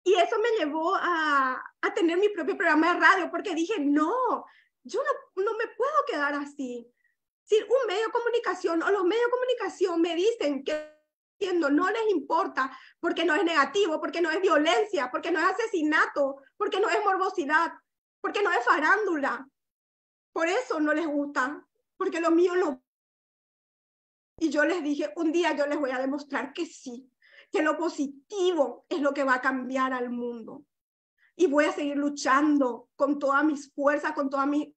C: Y eso me llevó a, a tener mi propio programa de radio, porque dije, no, yo
B: no, no me puedo quedar así. Si un medio de comunicación o los medios de comunicación me dicen que no les importa porque no es negativo, porque no es violencia, porque no es asesinato, porque no es morbosidad, porque no es farándula. Por eso no les gusta, porque lo mío no. Y yo les dije, un día yo les voy a demostrar que sí, que lo positivo es lo que va a cambiar al mundo. Y voy a seguir luchando con todas mis fuerzas, con todos mis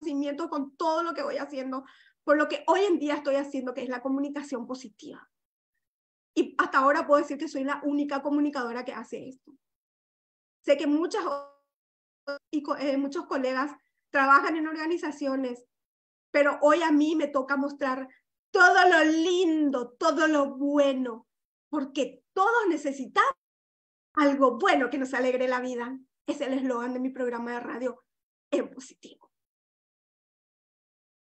B: conocimientos, con todo lo que voy haciendo, por lo que hoy en día estoy haciendo, que es la comunicación positiva. Y hasta ahora puedo decir que soy la única comunicadora que hace esto. Sé que muchas, eh, muchos colegas trabajan en organizaciones, pero hoy a mí me toca mostrar todo lo lindo, todo lo bueno, porque todos necesitamos algo bueno que nos alegre la vida. Es el eslogan de mi programa de radio en positivo.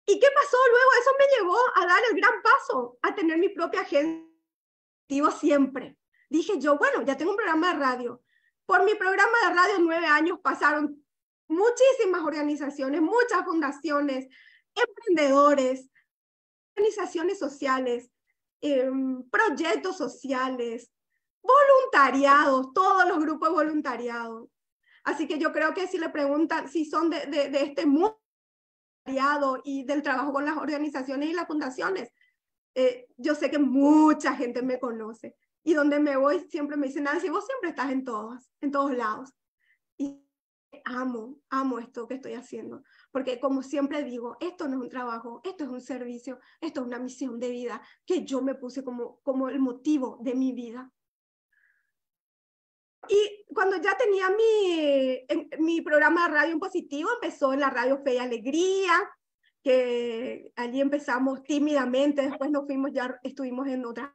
B: ¿Y qué pasó luego? Eso me llevó a dar el gran paso, a tener mi propia agencia siempre. Dije yo, bueno, ya tengo un programa de radio. Por mi programa de radio, nueve años pasaron muchísimas organizaciones, muchas fundaciones, emprendedores, organizaciones sociales, em, proyectos sociales, voluntariados, todos los grupos voluntariados Así que yo creo que si le preguntan si son de, de, de este mundo y del trabajo con las organizaciones y las fundaciones, eh, yo sé que mucha gente me conoce y donde me voy siempre me dicen, si vos siempre estás en todas, en todos lados. Y amo, amo esto que estoy haciendo, porque como siempre digo, esto no es un trabajo, esto es un servicio, esto es una misión de vida que yo me puse como, como el motivo de mi vida. Y cuando ya tenía mi, mi programa radio en positivo, empezó en la radio Fe y Alegría, que allí empezamos tímidamente, después nos fuimos, ya estuvimos en otras,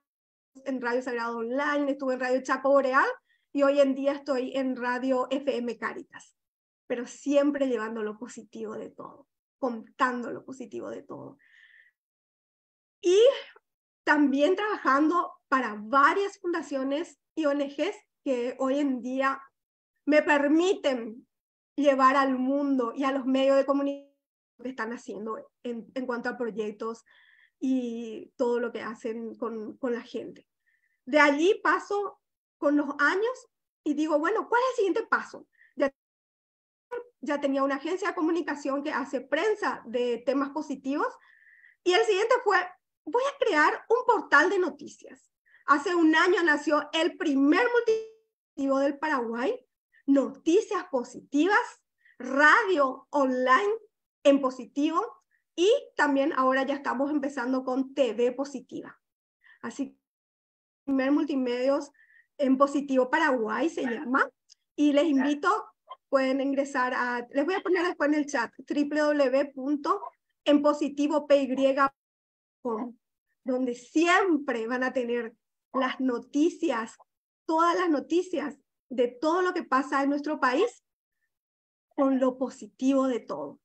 B: en Radio Sagrado Online, estuve en Radio Chaco Boreal y hoy en día estoy en Radio FM Caritas, pero siempre llevando lo positivo de todo, contando lo positivo de todo. Y también trabajando para varias fundaciones y ONGs que hoy en día me permiten llevar al mundo y a los medios de comunicación que están haciendo en, cuanto a proyectos y todo lo que hacen con, con, la gente. De allí paso con los años y digo, bueno, ¿cuál es el siguiente paso? Ya, ya tenía una agencia de comunicación que hace prensa de temas positivos y el siguiente fue, voy a crear un portal de noticias. Hace un año nació el primer motivo del Paraguay, noticias positivas, radio online en positivo y también ahora ya estamos empezando con TV positiva. Así primer multimedios en positivo Paraguay se llama y les invito pueden ingresar a les voy a poner después en el chat www.enpositivopy.com donde siempre van a tener las noticias, todas las noticias de
C: todo lo que pasa en nuestro país con lo positivo de todo.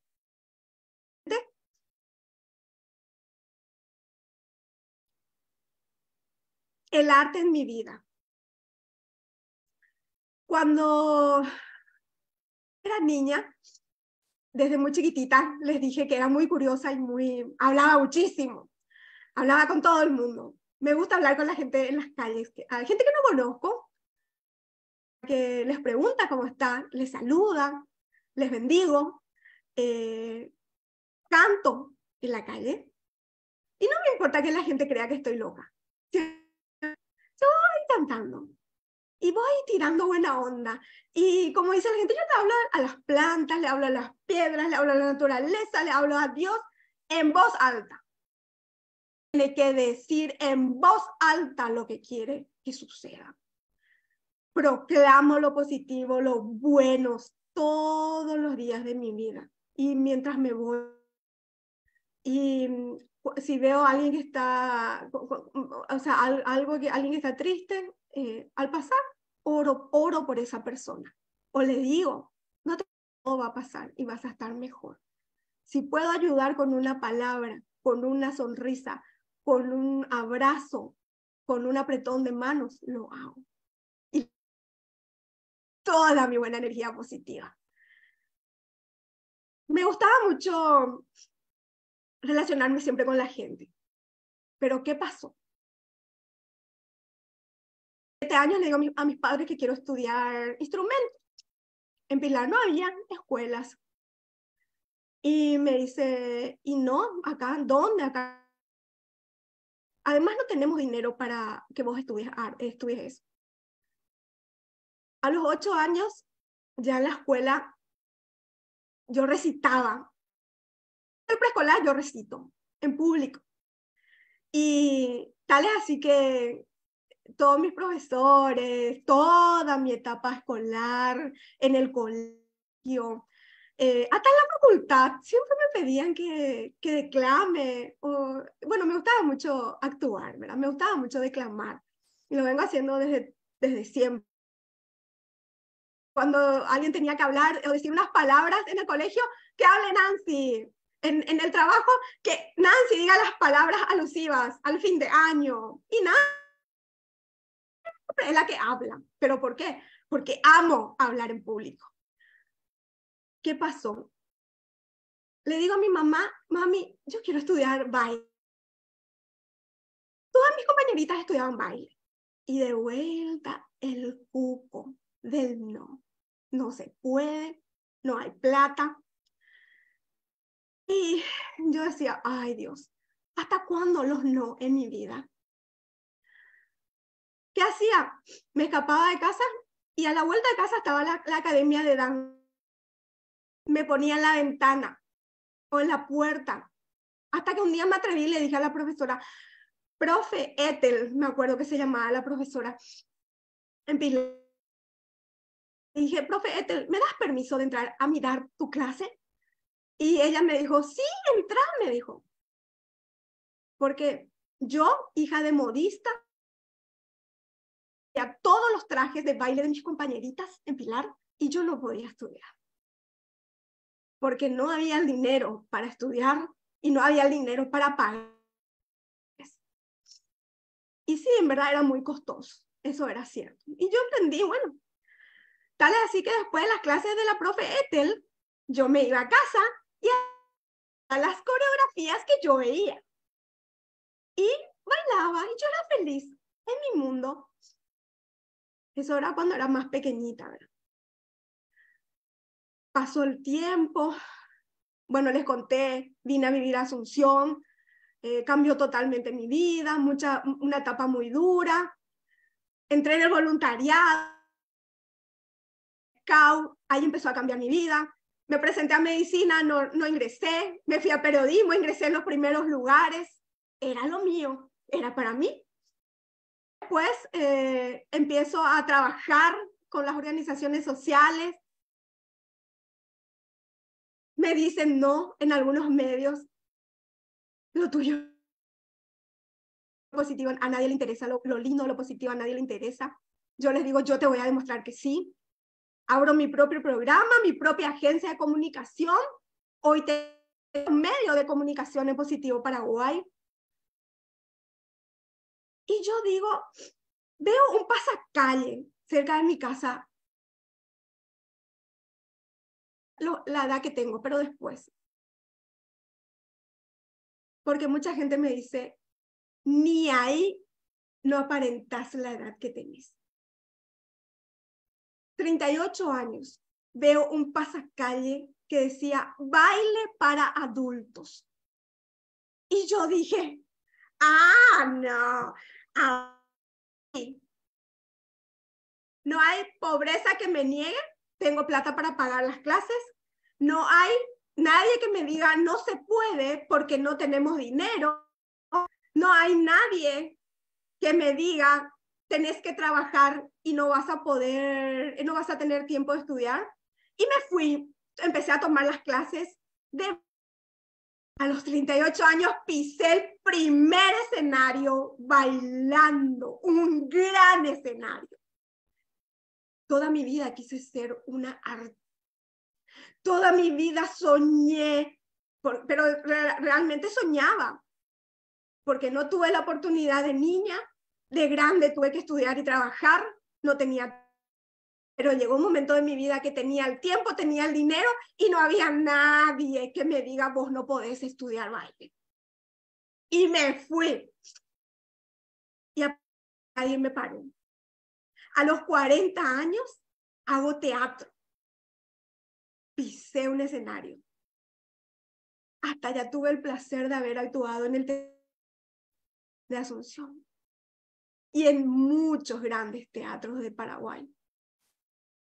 C: el arte en mi vida. Cuando era niña, desde muy chiquitita
B: les dije que era muy curiosa y muy hablaba muchísimo. Hablaba con todo el mundo. Me gusta hablar con la gente en las calles, que, gente que no conozco, que les pregunta cómo está, les saluda, les bendigo, eh, canto en la calle. Y no me importa que la gente crea que estoy loca cantando y voy tirando buena onda. Y como dice la gente, yo le hablo a las plantas, le hablo a las piedras, le hablo a la naturaleza, le hablo a Dios en voz alta. Tiene que decir en voz alta lo que quiere que suceda. Proclamo lo positivo, lo bueno, todos los días de mi vida. Y mientras me voy, y si veo a alguien que está, mm, o sea, algo que alguien está triste, eh, al pasar, oro, oro por esa persona. O le digo, no te todo va a pasar y vas a estar mejor. Si puedo ayudar con una palabra, con una sonrisa, con un abrazo,
C: con un apretón de manos, lo hago. Y toda mi buena energía positiva. Me gustaba mucho relacionarme siempre con la gente. Pero ¿qué pasó? Siete años le digo a, mis padres que quiero estudiar instrumentos. En Pilar no había escuelas. Y
B: me dice, y no, acá, ¿dónde? Acá. Además no
C: tenemos dinero para que vos estudies, estudies eso. A los ocho años, ya en la escuela, yo recitaba el preescolar yo recito en público. Y
B: tal es así que todos mis profesores, toda mi etapa escolar en el colegio, eh, hasta en la facultad, siempre me pedían que, que declame. O, bueno, me gustaba mucho actuar, ¿verdad? Me gustaba mucho declamar. Y lo vengo haciendo desde, desde siempre. Cuando alguien tenía que hablar o decir unas palabras en el colegio, que hable Nancy, en, el trabajo, que Nancy diga las palabras alusivas al fin de año.
C: Y Nancy es la que habla. ¿Pero por qué? Porque amo hablar en público. ¿Qué pasó? Le digo a mi mamá, mami, yo quiero estudiar baile. Todas mis compañeritas estudiaban baile. Y de vuelta el cupo del
B: no. No se puede, no hay plata, y yo decía, ay Dios, ¿hasta cuándo los no en mi vida? ¿Qué hacía? Me escapaba de casa y a la vuelta de casa estaba la, academia de danza. Me ponía en la ventana o en la puerta. Hasta que un día me atreví y le dije a la profesora, profe Ethel, me acuerdo que se llamaba la profesora, en Dije, profe Ethel, ¿me das permiso de entrar a mirar tu clase? Y ella me
C: dijo, sí, entra, me dijo. Porque yo, hija de modista, tenía todos los trajes de baile de mis compañeritas en Pilar y yo no podía estudiar. Porque no había el dinero
B: para estudiar y no había el dinero para pagar. Y sí, en verdad era muy costoso, eso era cierto. Y yo entendí, bueno, tal es así que después de las clases de la profe Ethel, yo me iba a casa y
C: a las coreografías que yo veía. Y bailaba y yo era feliz en mi mundo. Eso era cuando era más pequeñita, ¿verdad? Pasó el tiempo, bueno, les
B: conté, vine a vivir a Asunción, eh, cambió totalmente mi vida, mucha, una etapa muy dura, entré en el voluntariado, CAU, ahí empezó a cambiar mi vida, me presenté a medicina, no, ingresé, me fui a periodismo, ingresé en los primeros lugares, era lo mío, era para mí.
C: Después eh, empiezo a trabajar con las organizaciones sociales. Me dicen no en algunos medios. Lo tuyo positivo,
B: a nadie le interesa lo lindo, lo positivo, a nadie le interesa. Yo les digo, yo te voy a demostrar que sí, abro mi propio programa, mi propia agencia de comunicación, hoy tengo un medio de comunicación en positivo Paraguay.
C: Y yo digo, veo un pasacalle cerca de mi casa, la edad que tengo, pero después. Porque mucha gente me dice, ni ahí no aparentas la edad que tenés.
B: 38 años, veo un pasacalle que decía baile para
C: adultos. Y yo dije, ah, no, no hay pobreza que
B: me niegue, tengo plata para pagar las clases, no hay nadie que me diga no se puede porque no tenemos dinero, no hay nadie que me diga tenés que trabajar y no vas a poder, eh, no vas a tener tiempo de estudiar. Y me fui, empecé a tomar las clases de... A los 38 años pisé el primer escenario bailando, un gran escenario. Toda mi vida quise ser una artista. Toda mi vida soñé, pero realmente soñaba, porque no tuve la oportunidad de niña, de grande tuve que estudiar y trabajar, no tenía... Pero llegó un momento de mi vida que tenía el tiempo, tenía el dinero y no había nadie que me diga,
C: vos no podés estudiar baile. Y me fui. Y nadie me paró. A los 40 años hago teatro. Pisé un escenario. Hasta ya tuve el placer de haber actuado en el teatro de Asunción
B: y en muchos grandes teatros de Paraguay,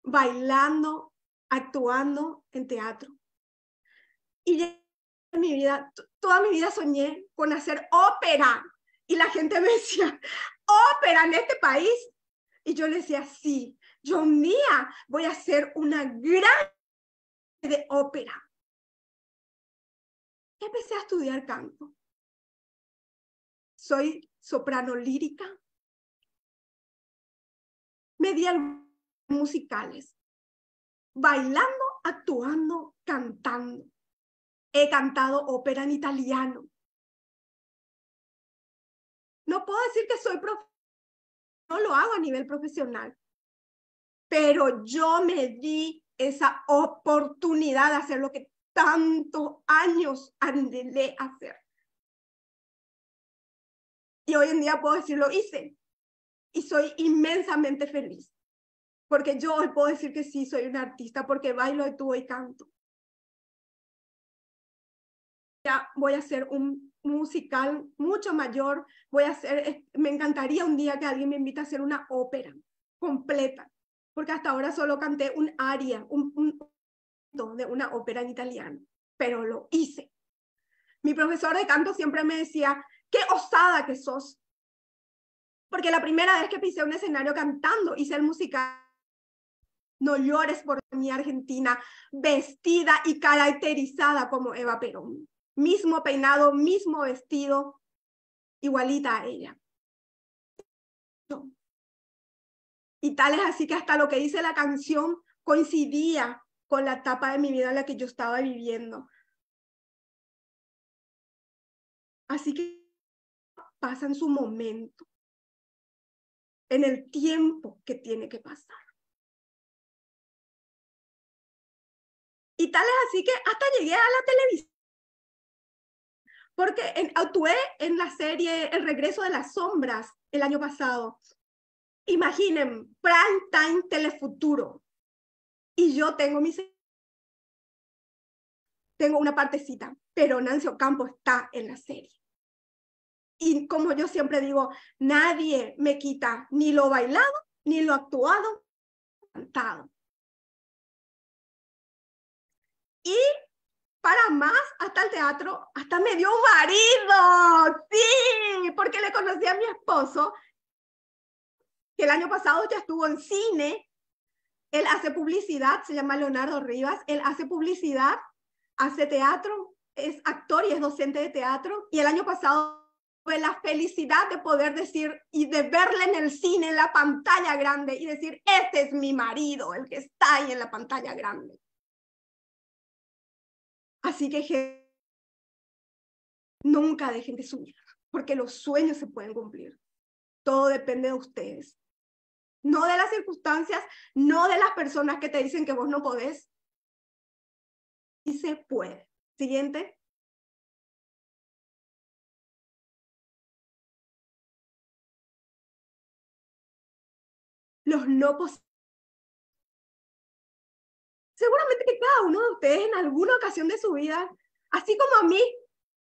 B: bailando, actuando en teatro. Y en mi vida, toda mi vida soñé con hacer ópera. Y la gente me decía,
C: ópera en este país. Y yo le decía, sí, yo mía voy a hacer una gran de ópera. Empecé a estudiar canto. Soy soprano lírica, medial musicales, bailando, actuando, cantando. He cantado ópera en italiano. No puedo decir que soy profesional, no lo hago a nivel profesional, pero yo
B: me di esa oportunidad de hacer lo que tantos años
C: a hacer. Y hoy en día puedo decirlo, lo hice, y soy inmensamente feliz. Porque yo hoy puedo decir que sí, soy una artista porque bailo y tubo y canto.
B: Ya voy a hacer un musical mucho mayor, voy a hacer, eh, me encantaría un día que alguien me invite a hacer una ópera completa, porque hasta ahora solo canté un aria, un, un de una ópera en italiano, pero lo hice. Mi profesor de canto siempre me decía, qué osada que sos, porque la primera vez que pisé un escenario cantando hice el musical No llores por mi Argentina, vestida y caracterizada como Eva Perón. Mismo peinado, mismo vestido, igualita a ella. Y tal es así que hasta lo que dice la canción
C: coincidía con la etapa de mi vida en la que yo estaba viviendo. Así que pasan su momento en el tiempo que tiene que pasar. Y tal es así que hasta llegué a la televisión. Porque en, actué en la serie El regreso de las sombras el año pasado. Imaginen, prime time telefuturo. Y yo tengo mi, Tengo una partecita, pero Nancy Ocampo está en la serie. Y como yo siempre digo, nadie me quita ni lo bailado, ni lo actuado, cantado. Y para más, hasta el teatro, hasta me dio un marido, sí, porque le conocí a mi esposo,
B: que el año pasado ya estuvo en cine, él hace publicidad, se llama Leonardo Rivas, él hace publicidad, hace teatro, es actor y es docente de teatro, y el año pasado la felicidad de poder decir y de verle en el cine, en la pantalla grande, y decir, este es mi marido, el que está
C: ahí en la pantalla grande. Así que nunca dejen de soñar, porque los sueños se pueden cumplir.
B: Todo depende de ustedes. No de las circunstancias, no de las personas
C: que te dicen que vos no podés. Y se puede. Siguiente. los posibles. Seguramente que cada uno de ustedes en alguna ocasión de su vida, así
B: como a mí,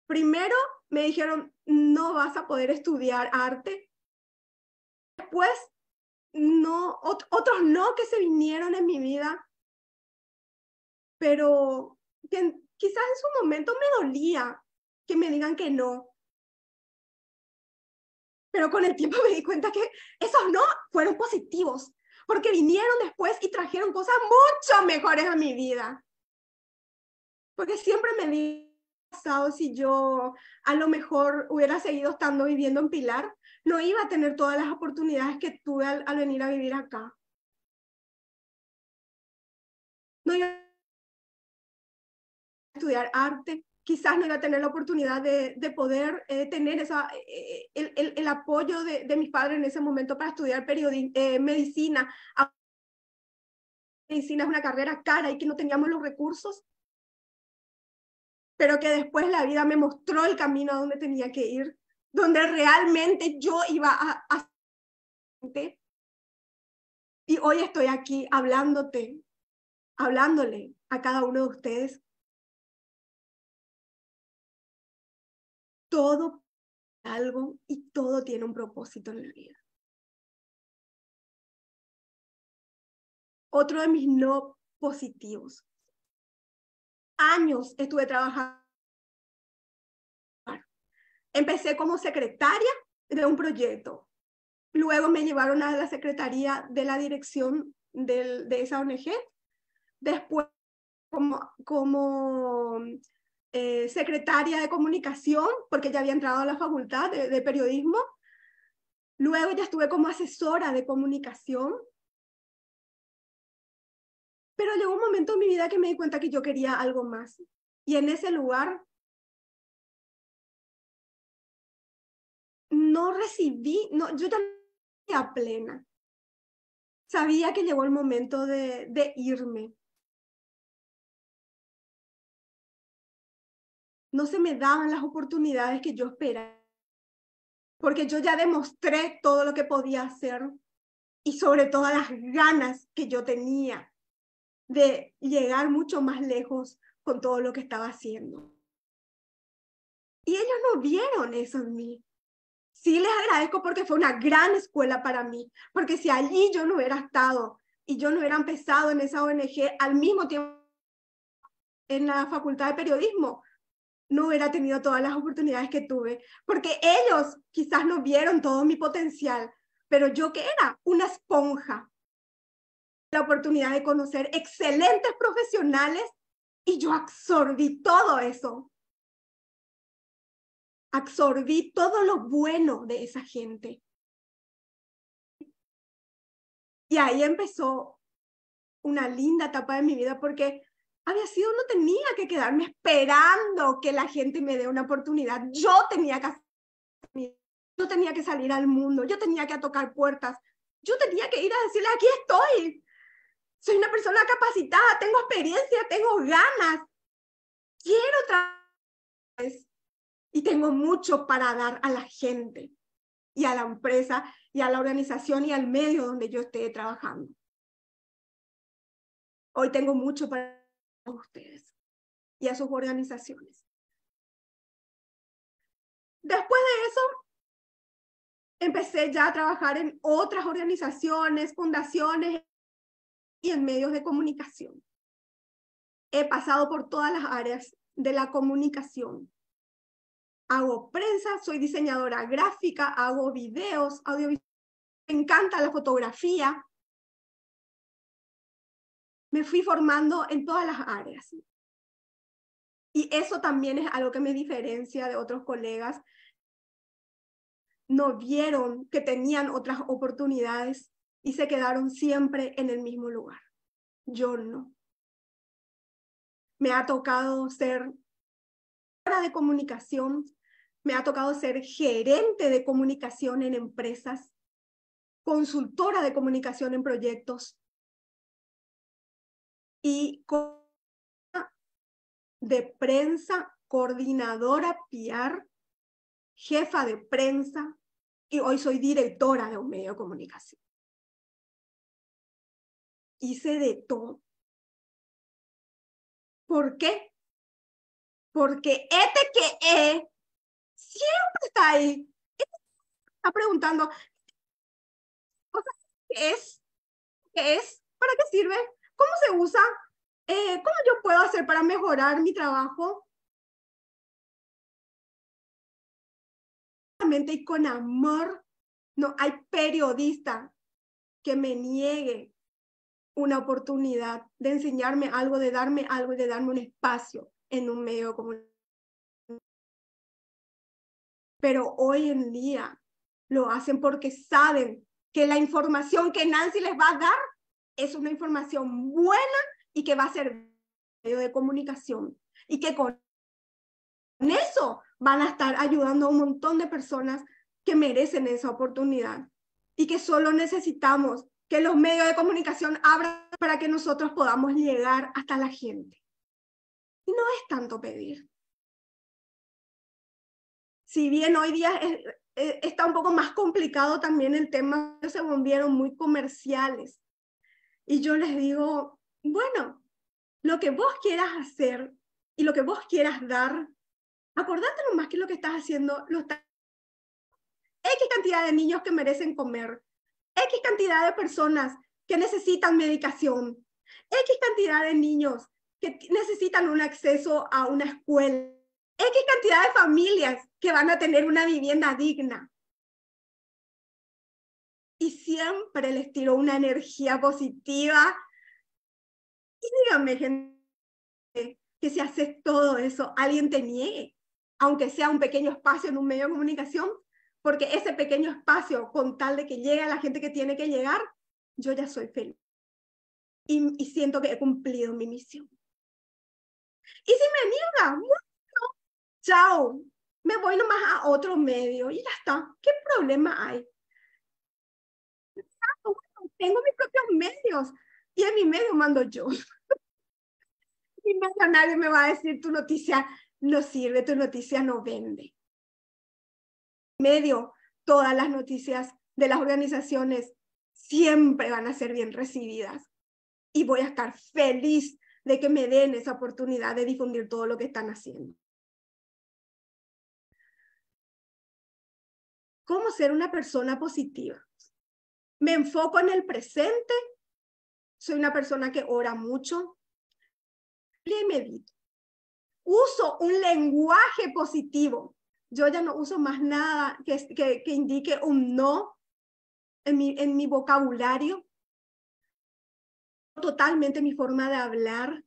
B: primero me dijeron, no vas a poder estudiar arte.
C: Después, no, otros no que se vinieron en mi vida, pero que quizás en su momento me dolía que me digan que no, pero con el tiempo me di cuenta que esos no fueron positivos, porque vinieron después y trajeron
B: cosas mucho mejores a mi vida. Porque siempre me di pasado si yo a lo mejor hubiera seguido estando viviendo en Pilar, no iba
C: a tener todas las oportunidades que tuve al, al venir a vivir acá. No iba a estudiar arte, quizás no iba a tener la oportunidad de, de poder eh, tener esa, eh, el, el, apoyo
B: de, de, mis padres en ese momento para estudiar eh, medicina. Ah, medicina es una carrera cara y que no teníamos los recursos, pero que después la vida me mostró el camino a donde tenía que ir, donde realmente yo iba
C: a... a y hoy estoy aquí hablándote, hablándole a cada uno de ustedes todo algo y todo tiene un propósito en la vida. Otro de mis no positivos. Años estuve trabajando. Empecé como secretaria de un proyecto.
B: Luego me llevaron a la secretaría de la dirección de esa ONG. Después como eh, secretaria de comunicación, porque ya había entrado a la facultad de, periodismo. Luego ya estuve como asesora de comunicación.
C: Pero llegó un momento en mi vida que me di cuenta que yo quería algo más. Y en ese lugar no recibí, no, yo ya no plena. Sabía que llegó el momento de irme. no se me daban las oportunidades que yo esperaba, porque yo ya demostré
B: todo lo que podía hacer y sobre todo las ganas que yo tenía de llegar mucho más lejos con todo lo que estaba haciendo. Y ellos no vieron eso en mí. Sí les agradezco porque fue una gran escuela para mí, porque si allí yo no hubiera estado y yo no hubiera empezado en esa ONG al mismo tiempo en la Facultad de Periodismo, no hubiera tenido todas las oportunidades que tuve, porque ellos quizás no vieron todo mi potencial, pero yo que era una esponja. La oportunidad de conocer excelentes profesionales y yo absorbí todo eso.
C: Absorbí todo lo bueno de esa gente. Y ahí empezó una linda etapa de mi vida porque había sido, no tenía que quedarme esperando que
B: la gente me dé una oportunidad. Yo tenía que yo tenía que salir al mundo, yo tenía que tocar puertas, yo tenía que ir a decirle, aquí estoy, soy una persona capacitada, tengo experiencia, tengo ganas, quiero trabajar y tengo mucho para dar a la gente y a la empresa
C: y a la organización y al medio donde yo esté trabajando. Hoy tengo mucho para ustedes y a sus organizaciones. Después de eso, empecé ya a trabajar en otras organizaciones, fundaciones y en medios
B: de comunicación. He pasado por todas las áreas de la comunicación.
C: Hago prensa, soy diseñadora gráfica, hago videos, audiovisuales, me encanta la fotografía, me fui formando en todas las áreas. Y eso también es
B: algo que me diferencia de otros colegas. No vieron que tenían otras oportunidades y se quedaron siempre en el mismo lugar. Yo no. Me ha tocado ser de comunicación, me ha tocado ser gerente de comunicación en empresas,
C: consultora de comunicación en proyectos, y de prensa,
B: coordinadora PR, jefa de prensa y hoy soy
C: directora de un medio de comunicación. Hice de todo. ¿Por qué? Porque este que siempre está ahí. Está preguntando, ¿qué es? ¿Qué es? ¿Para qué sirve? ¿Cómo se usa? Eh, ¿Cómo yo puedo hacer para mejorar mi trabajo? Y con amor, no hay periodista que me niegue una oportunidad
B: de enseñarme algo, de darme algo y de darme un espacio en un medio como Pero hoy en día lo hacen porque saben que la información que Nancy les va a dar es una información buena y que va a ser medio de comunicación y que con eso van a estar ayudando a un montón de personas que merecen esa oportunidad y que solo necesitamos que los medios de comunicación abran para que nosotros
C: podamos llegar hasta la gente. Y no es tanto pedir. Si bien hoy día eh, está un poco más complicado
B: también el tema, se volvieron muy comerciales y yo les digo, bueno, lo que vos quieras hacer y lo que vos quieras dar, acordate más que lo que estás haciendo lo está... X cantidad de niños que merecen comer, X cantidad de personas que necesitan medicación, X cantidad de niños que necesitan un acceso a una escuela, X cantidad de familias que van a tener una vivienda digna y siempre les tiró una energía positiva. Y díganme, gente, que si haces todo eso, alguien te niegue, aunque sea un pequeño espacio en un medio de comunicación, porque ese pequeño espacio, con tal de que llegue a la gente que tiene que llegar, yo ya soy feliz. Y, siento que he cumplido mi misión. Y si me niega, bueno, chao, me voy nomás a otro medio y ya está. ¿Qué problema hay? tengo mis propios medios y en mi medio mando yo. Y nadie me va a decir tu noticia no sirve, tu noticia no vende. Medio, todas las noticias de las organizaciones siempre van a ser bien recibidas y voy a
C: estar feliz de que me den esa oportunidad de difundir todo lo que están haciendo. ¿Cómo ser una persona positiva? me enfoco en el presente, soy una persona que
B: ora mucho y medito. Uso un lenguaje positivo. Yo ya no uso más nada que, que, indique un no
C: en mi, en mi vocabulario. Totalmente mi forma de hablar.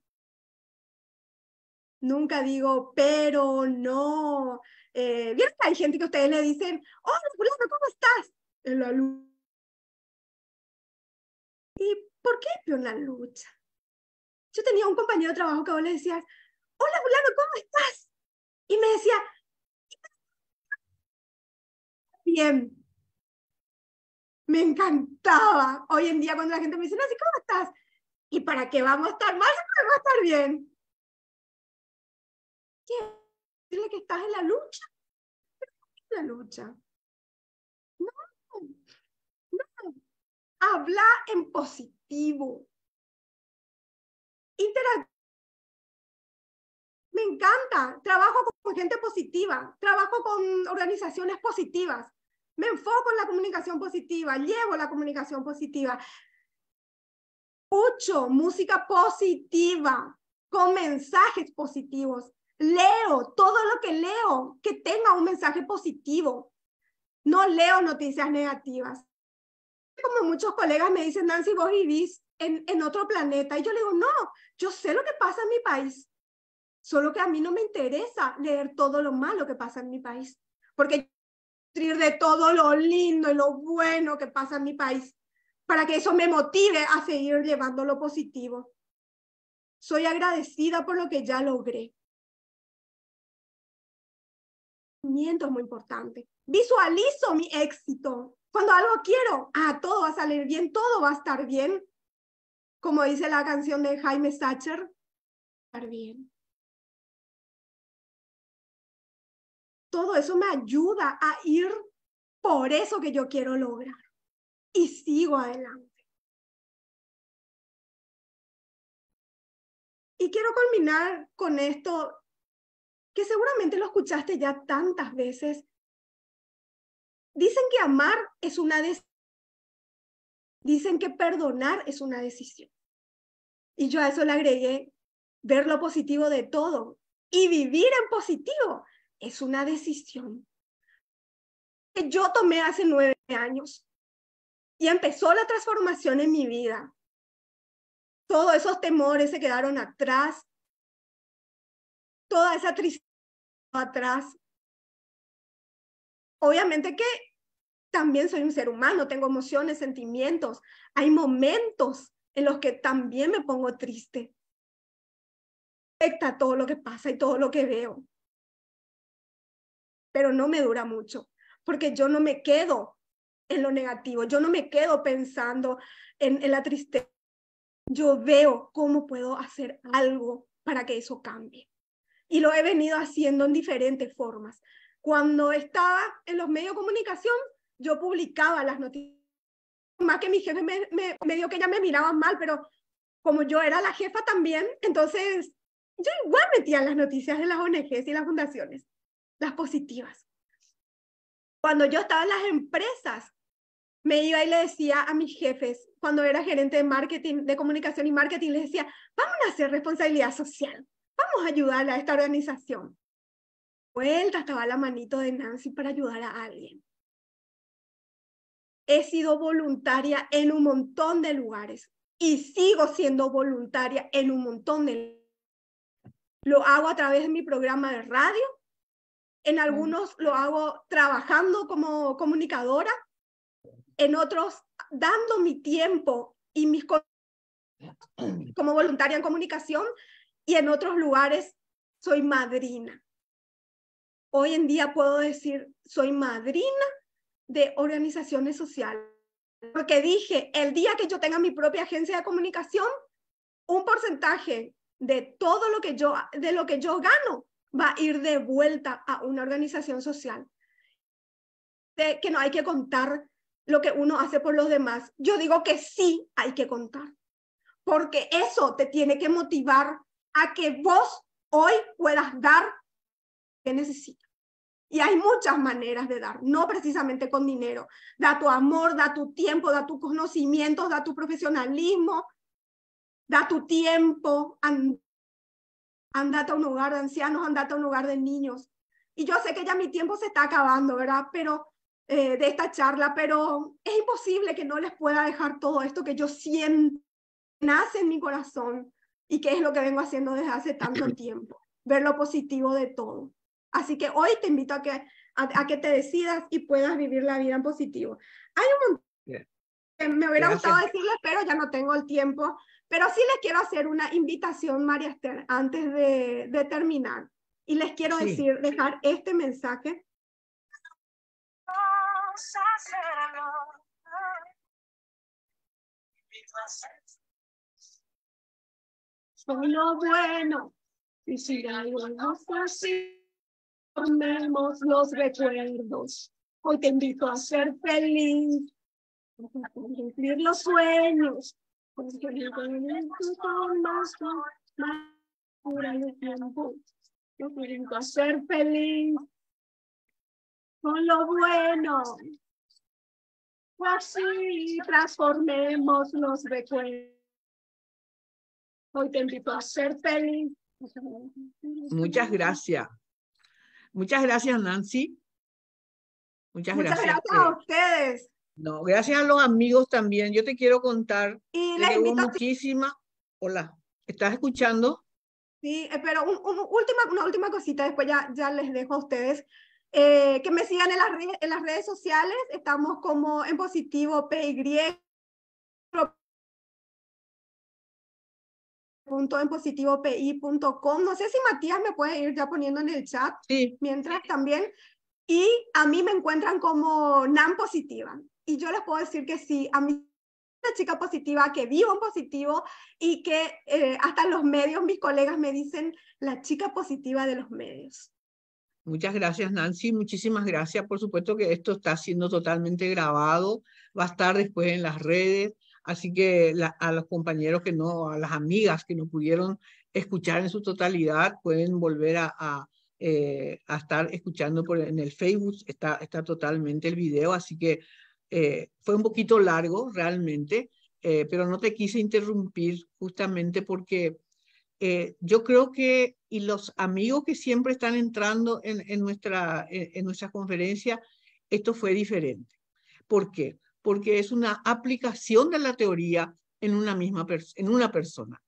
C: Nunca digo, pero, no. Eh, hay gente que ustedes le dicen, hola, ¿cómo estás? El alumno ¿y por qué en la lucha? Yo tenía un compañero de trabajo que vos le decías, hola, fulano, ¿cómo estás? Y me decía, bien. Me encantaba. Hoy en día cuando la gente me dice, así ¿cómo estás? ¿Y para qué vamos a estar mal vamos a estar bien? ¿Qué? Decirle que estás en la lucha. ¿Qué es la lucha. Habla en positivo. Interactúa. Me encanta. Trabajo con gente positiva. Trabajo con organizaciones positivas. Me enfoco en la comunicación
B: positiva. Llevo la comunicación positiva. Escucho música positiva con mensajes positivos. Leo todo lo que leo que tenga un mensaje positivo. No leo noticias negativas como muchos colegas me dicen, Nancy, vos vivís en, otro planeta. Y yo le digo, no, yo sé lo que pasa en mi país, solo que a mí no me interesa leer todo lo malo que pasa en mi país, porque de todo lo lindo y lo bueno que pasa en mi país, para que eso me motive a seguir llevando lo positivo.
C: Soy agradecida por lo que ya logré. es muy importante. Visualizo mi éxito. Cuando algo quiero, ah, todo va a salir bien, todo va a estar bien. Como dice la canción de Jaime Thatcher. estar bien. Todo eso me ayuda a ir por eso que yo quiero lograr. Y sigo adelante. Y quiero culminar con esto que seguramente lo escuchaste ya tantas veces, Dicen que amar es una decisión. Dicen que perdonar es una decisión.
B: Y yo a eso le agregué ver lo positivo de todo y vivir en positivo
C: es una decisión que yo tomé hace nueve años y empezó la transformación en mi vida. Todos esos temores se quedaron atrás, toda esa tristeza atrás, obviamente que también soy un ser
B: humano, tengo emociones, sentimientos, hay momentos en los que también me pongo
C: triste. Afecta todo lo que pasa y todo lo que veo. Pero no me dura mucho, porque yo no me quedo en lo
B: negativo, yo no me quedo pensando en, en la tristeza. Yo veo cómo puedo hacer algo para que eso cambie. Y lo he venido haciendo en diferentes formas. Cuando estaba en los medios de comunicación, yo publicaba las noticias, más que mi jefe me, me, que ya me miraban mal, pero como yo era la jefa también, entonces yo igual metía las noticias de las ONGs y las fundaciones, las positivas. Cuando yo estaba en las empresas, me iba y le decía a mis jefes, cuando era gerente de marketing, de comunicación y marketing, les decía, vamos a hacer responsabilidad social, vamos a ayudar a esta organización, vuelta, estaba la manito de Nancy para ayudar a alguien. He sido voluntaria en un montón de lugares y sigo siendo voluntaria en un montón de lugares. Lo hago a través de mi programa de radio, en mm. algunos lo hago trabajando como comunicadora, en otros dando mi tiempo y mis como voluntaria en comunicación y en otros lugares soy madrina hoy en día puedo decir, soy madrina de organizaciones sociales. Porque dije, el día que yo tenga mi propia agencia de comunicación, un porcentaje de todo lo que yo, de lo que yo gano va a ir de vuelta a una organización social. De que no hay que contar lo que uno hace por los demás. Yo digo que sí hay que contar, porque eso te tiene que motivar a que vos hoy puedas dar que necesita. Y hay muchas maneras de dar, no precisamente con dinero. Da tu amor, da tu tiempo, da tus conocimientos, da tu profesionalismo, da tu tiempo. andate a un hogar de ancianos, andate a un hogar de niños. Y yo sé que ya mi tiempo se está acabando, ¿verdad? Pero eh, de esta charla, pero es imposible que no les pueda dejar todo esto que yo siento, nace en mi corazón y que es lo que vengo haciendo desde hace tanto tiempo, ver lo positivo de todo. Así que hoy te invito a que, a, que te decidas y puedas vivir la vida en positivo. Hay un montón que me hubiera gustado decirles, pero ya no tengo el tiempo. Pero sí les quiero hacer una invitación, María Esther, antes de, terminar. Y les quiero decir,
C: dejar este mensaje. Solo bueno, y si algo no fue pues así. Transformemos los recuerdos. Hoy te invito a ser feliz, a cumplir los sueños, con te invito a ser feliz con lo bueno. Así transformemos los recuerdos. Hoy te invito a ser feliz. Muchas
A: gracias. Muchas gracias, Nancy. Muchas, Muchas gracias. Eh. a ustedes. No, gracias a los amigos también. Yo te quiero contar. Y Hola, ¿estás escuchando? Sí, eh, pero última, una última cosita, después ya, ya les
C: dejo a ustedes. Eh, que me sigan en las, en las redes sociales, estamos como en positivo PY, www.enpositivopi.com. No sé si Matías me puede ir ya poniendo en el chat. Sí.
B: Mientras también. Y a mí me encuentran como NAN positiva. Y yo les puedo decir que sí, a mí una chica positiva, que vivo en positivo y que eh, hasta los medios, mis colegas me dicen la chica positiva de los medios.
A: Muchas gracias, Nancy. Muchísimas gracias. Por supuesto que esto está siendo totalmente grabado, va a estar después en las redes. Así que a los compañeros que no, a las amigas que no pudieron escuchar en su totalidad, pueden volver a, eh, estar escuchando en el Facebook, está, está totalmente el video, así que eh, fue un poquito largo realmente, eh, pero no te quise interrumpir justamente porque yo creo que, y los amigos que siempre están entrando en, nuestra, en, en nuestra conferencia, esto fue diferente. ¿Por qué? porque es una aplicación de la teoría en una misma en una persona.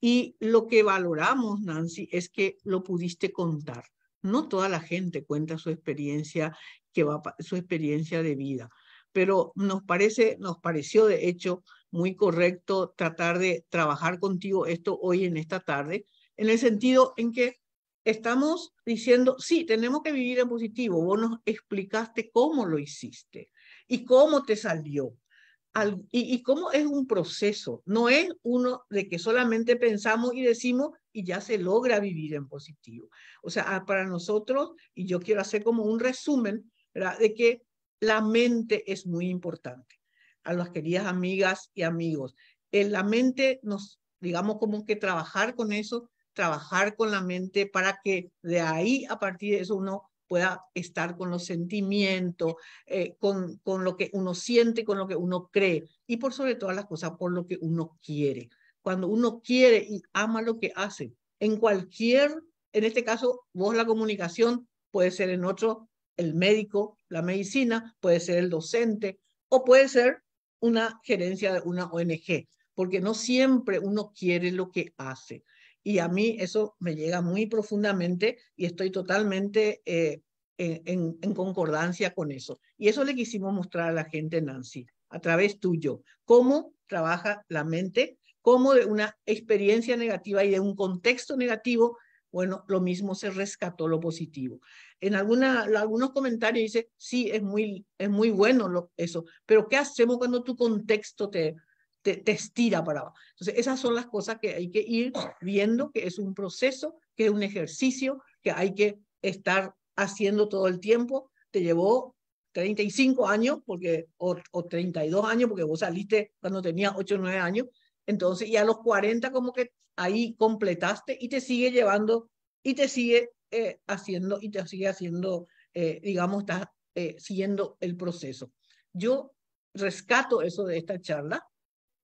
A: Y lo que valoramos, Nancy, es que lo pudiste contar. No toda la gente cuenta su experiencia que va su experiencia de vida, pero nos parece nos pareció de hecho muy correcto tratar de trabajar contigo esto hoy en esta tarde, en el sentido en que estamos diciendo, sí, tenemos que vivir en positivo, vos nos explicaste cómo lo hiciste y cómo te salió. y, cómo es un proceso, no es uno de que solamente pensamos y decimos y ya se logra vivir en positivo. O sea, ah, para nosotros, y yo quiero hacer como un resumen, ¿verdad? de que la mente es muy importante. A las queridas amigas y amigos, en eh, la mente nos, digamos, como que trabajar con eso, trabajar con la mente para que de ahí, a partir de eso, uno pueda estar con los sentimientos, eh, con, con lo que uno siente, con lo que uno cree y por sobre todas las cosas, por lo que uno quiere. Cuando uno quiere y ama lo que hace, en cualquier, en este caso, vos la comunicación, puede ser en otro, el médico, la medicina, puede ser el docente o puede ser una gerencia de una ONG, porque no siempre uno quiere lo que hace. Y a mí eso me llega muy profundamente y estoy totalmente eh, en, concordancia con eso. Y eso le quisimos mostrar a la gente, Nancy, a través tuyo, cómo trabaja la mente, cómo de una experiencia negativa y de un contexto negativo, bueno, lo mismo se rescató lo positivo. En alguna, algunos comentarios dice, sí, es muy, es muy bueno lo, eso, pero ¿qué hacemos cuando tu contexto te, te, estira para abajo. Entonces, esas son las cosas que hay que ir viendo, que es un proceso, que es un ejercicio, que hay que estar haciendo todo el tiempo. Te llevó 35 años porque, o, o 32 años, porque vos saliste cuando tenías 8 o 9 años. Entonces, ya a los 40 como que ahí completaste y te sigue llevando y te sigue eh, haciendo, y te sigue haciendo, eh, digamos, estás eh, siguiendo el proceso. Yo rescato eso de esta charla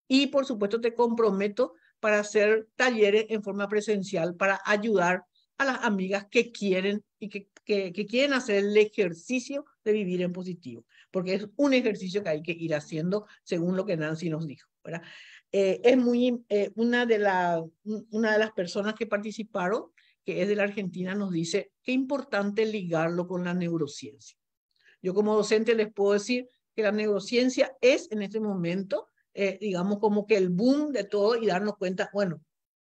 A: y por supuesto te comprometo para hacer talleres en forma presencial para ayudar a las amigas que quieren y que, que, quieren hacer el ejercicio de vivir en positivo, porque es un ejercicio que hay que ir haciendo según lo que Nancy nos dijo. ¿verdad? Eh, es muy, eh, una, de la, una de las personas que participaron, que es de la Argentina, nos dice qué importante ligarlo con la neurociencia. Yo como docente les puedo decir que la neurociencia es en este momento eh, digamos, como que el boom de todo y darnos cuenta, bueno,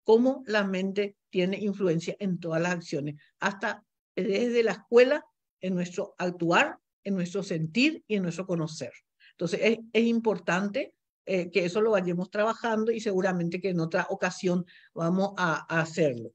A: cómo la mente tiene influencia en todas las acciones, hasta desde la escuela, en nuestro actuar, en nuestro sentir y en nuestro conocer. Entonces, es, es importante eh, que eso lo vayamos trabajando y seguramente que en otra ocasión vamos a, hacerlo.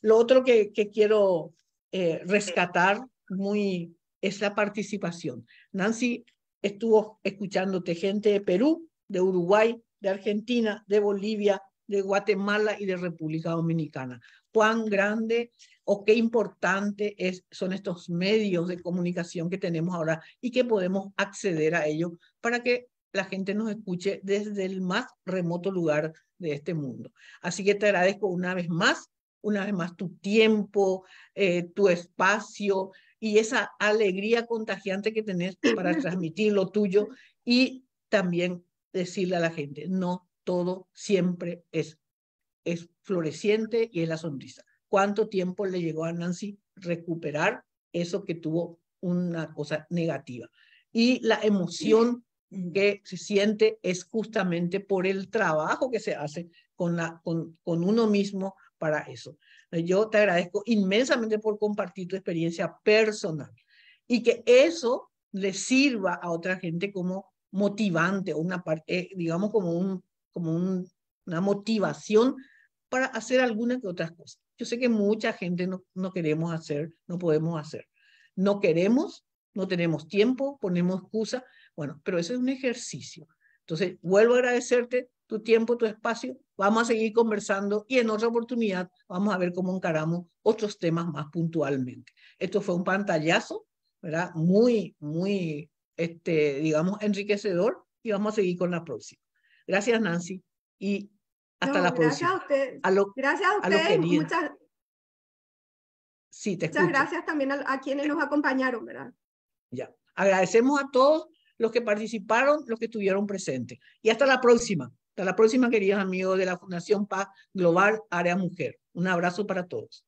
A: Lo otro que, quiero eh, rescatar muy es la participación. Nancy estuvo escuchándote gente de Perú, de Uruguay, de Argentina, de Bolivia, de Guatemala y de República Dominicana. Cuán grande o qué importante es, son estos medios de comunicación que tenemos ahora y que podemos acceder a ellos para que la gente nos escuche desde el más remoto lugar de este mundo. Así que te agradezco una vez más, una vez más tu tiempo, eh, tu espacio y esa alegría contagiante que tenés para transmitir lo tuyo y también decirle a la gente, no todo siempre es, floreciente y es la sonrisa. ¿Cuánto tiempo le llegó a Nancy recuperar eso que tuvo una cosa negativa? Y la emoción que se siente es justamente por el trabajo que se hace con, la, con, con uno mismo para eso. Yo te agradezco inmensamente por compartir tu experiencia personal y que eso le sirva a otra gente como motivante o una parte, eh, digamos, como, un, como un, una motivación para hacer alguna que otras cosas. Yo sé que mucha gente no, no queremos hacer, no podemos hacer. No queremos, no tenemos tiempo, ponemos excusa. Bueno, pero eso es un ejercicio. Entonces, vuelvo a agradecerte tu tiempo, tu espacio. Vamos a seguir conversando y en otra oportunidad vamos a ver cómo encaramos otros temas más puntualmente. Esto fue un pantallazo, ¿verdad? Muy, muy este, digamos, enriquecedor y vamos a seguir con la próxima. Gracias, Nancy. Y
B: hasta la próxima.
A: A A lo, gracias a ustedes. muchas muchas gracias
B: también a, a, quienes nos acompañaron, ¿verdad?
A: Ya. Agradecemos a todos los que participaron, los que estuvieron presentes. Y hasta la próxima. Hasta la próxima, queridos amigos de la Fundación Paz Global Área Mujer. Un abrazo para todos.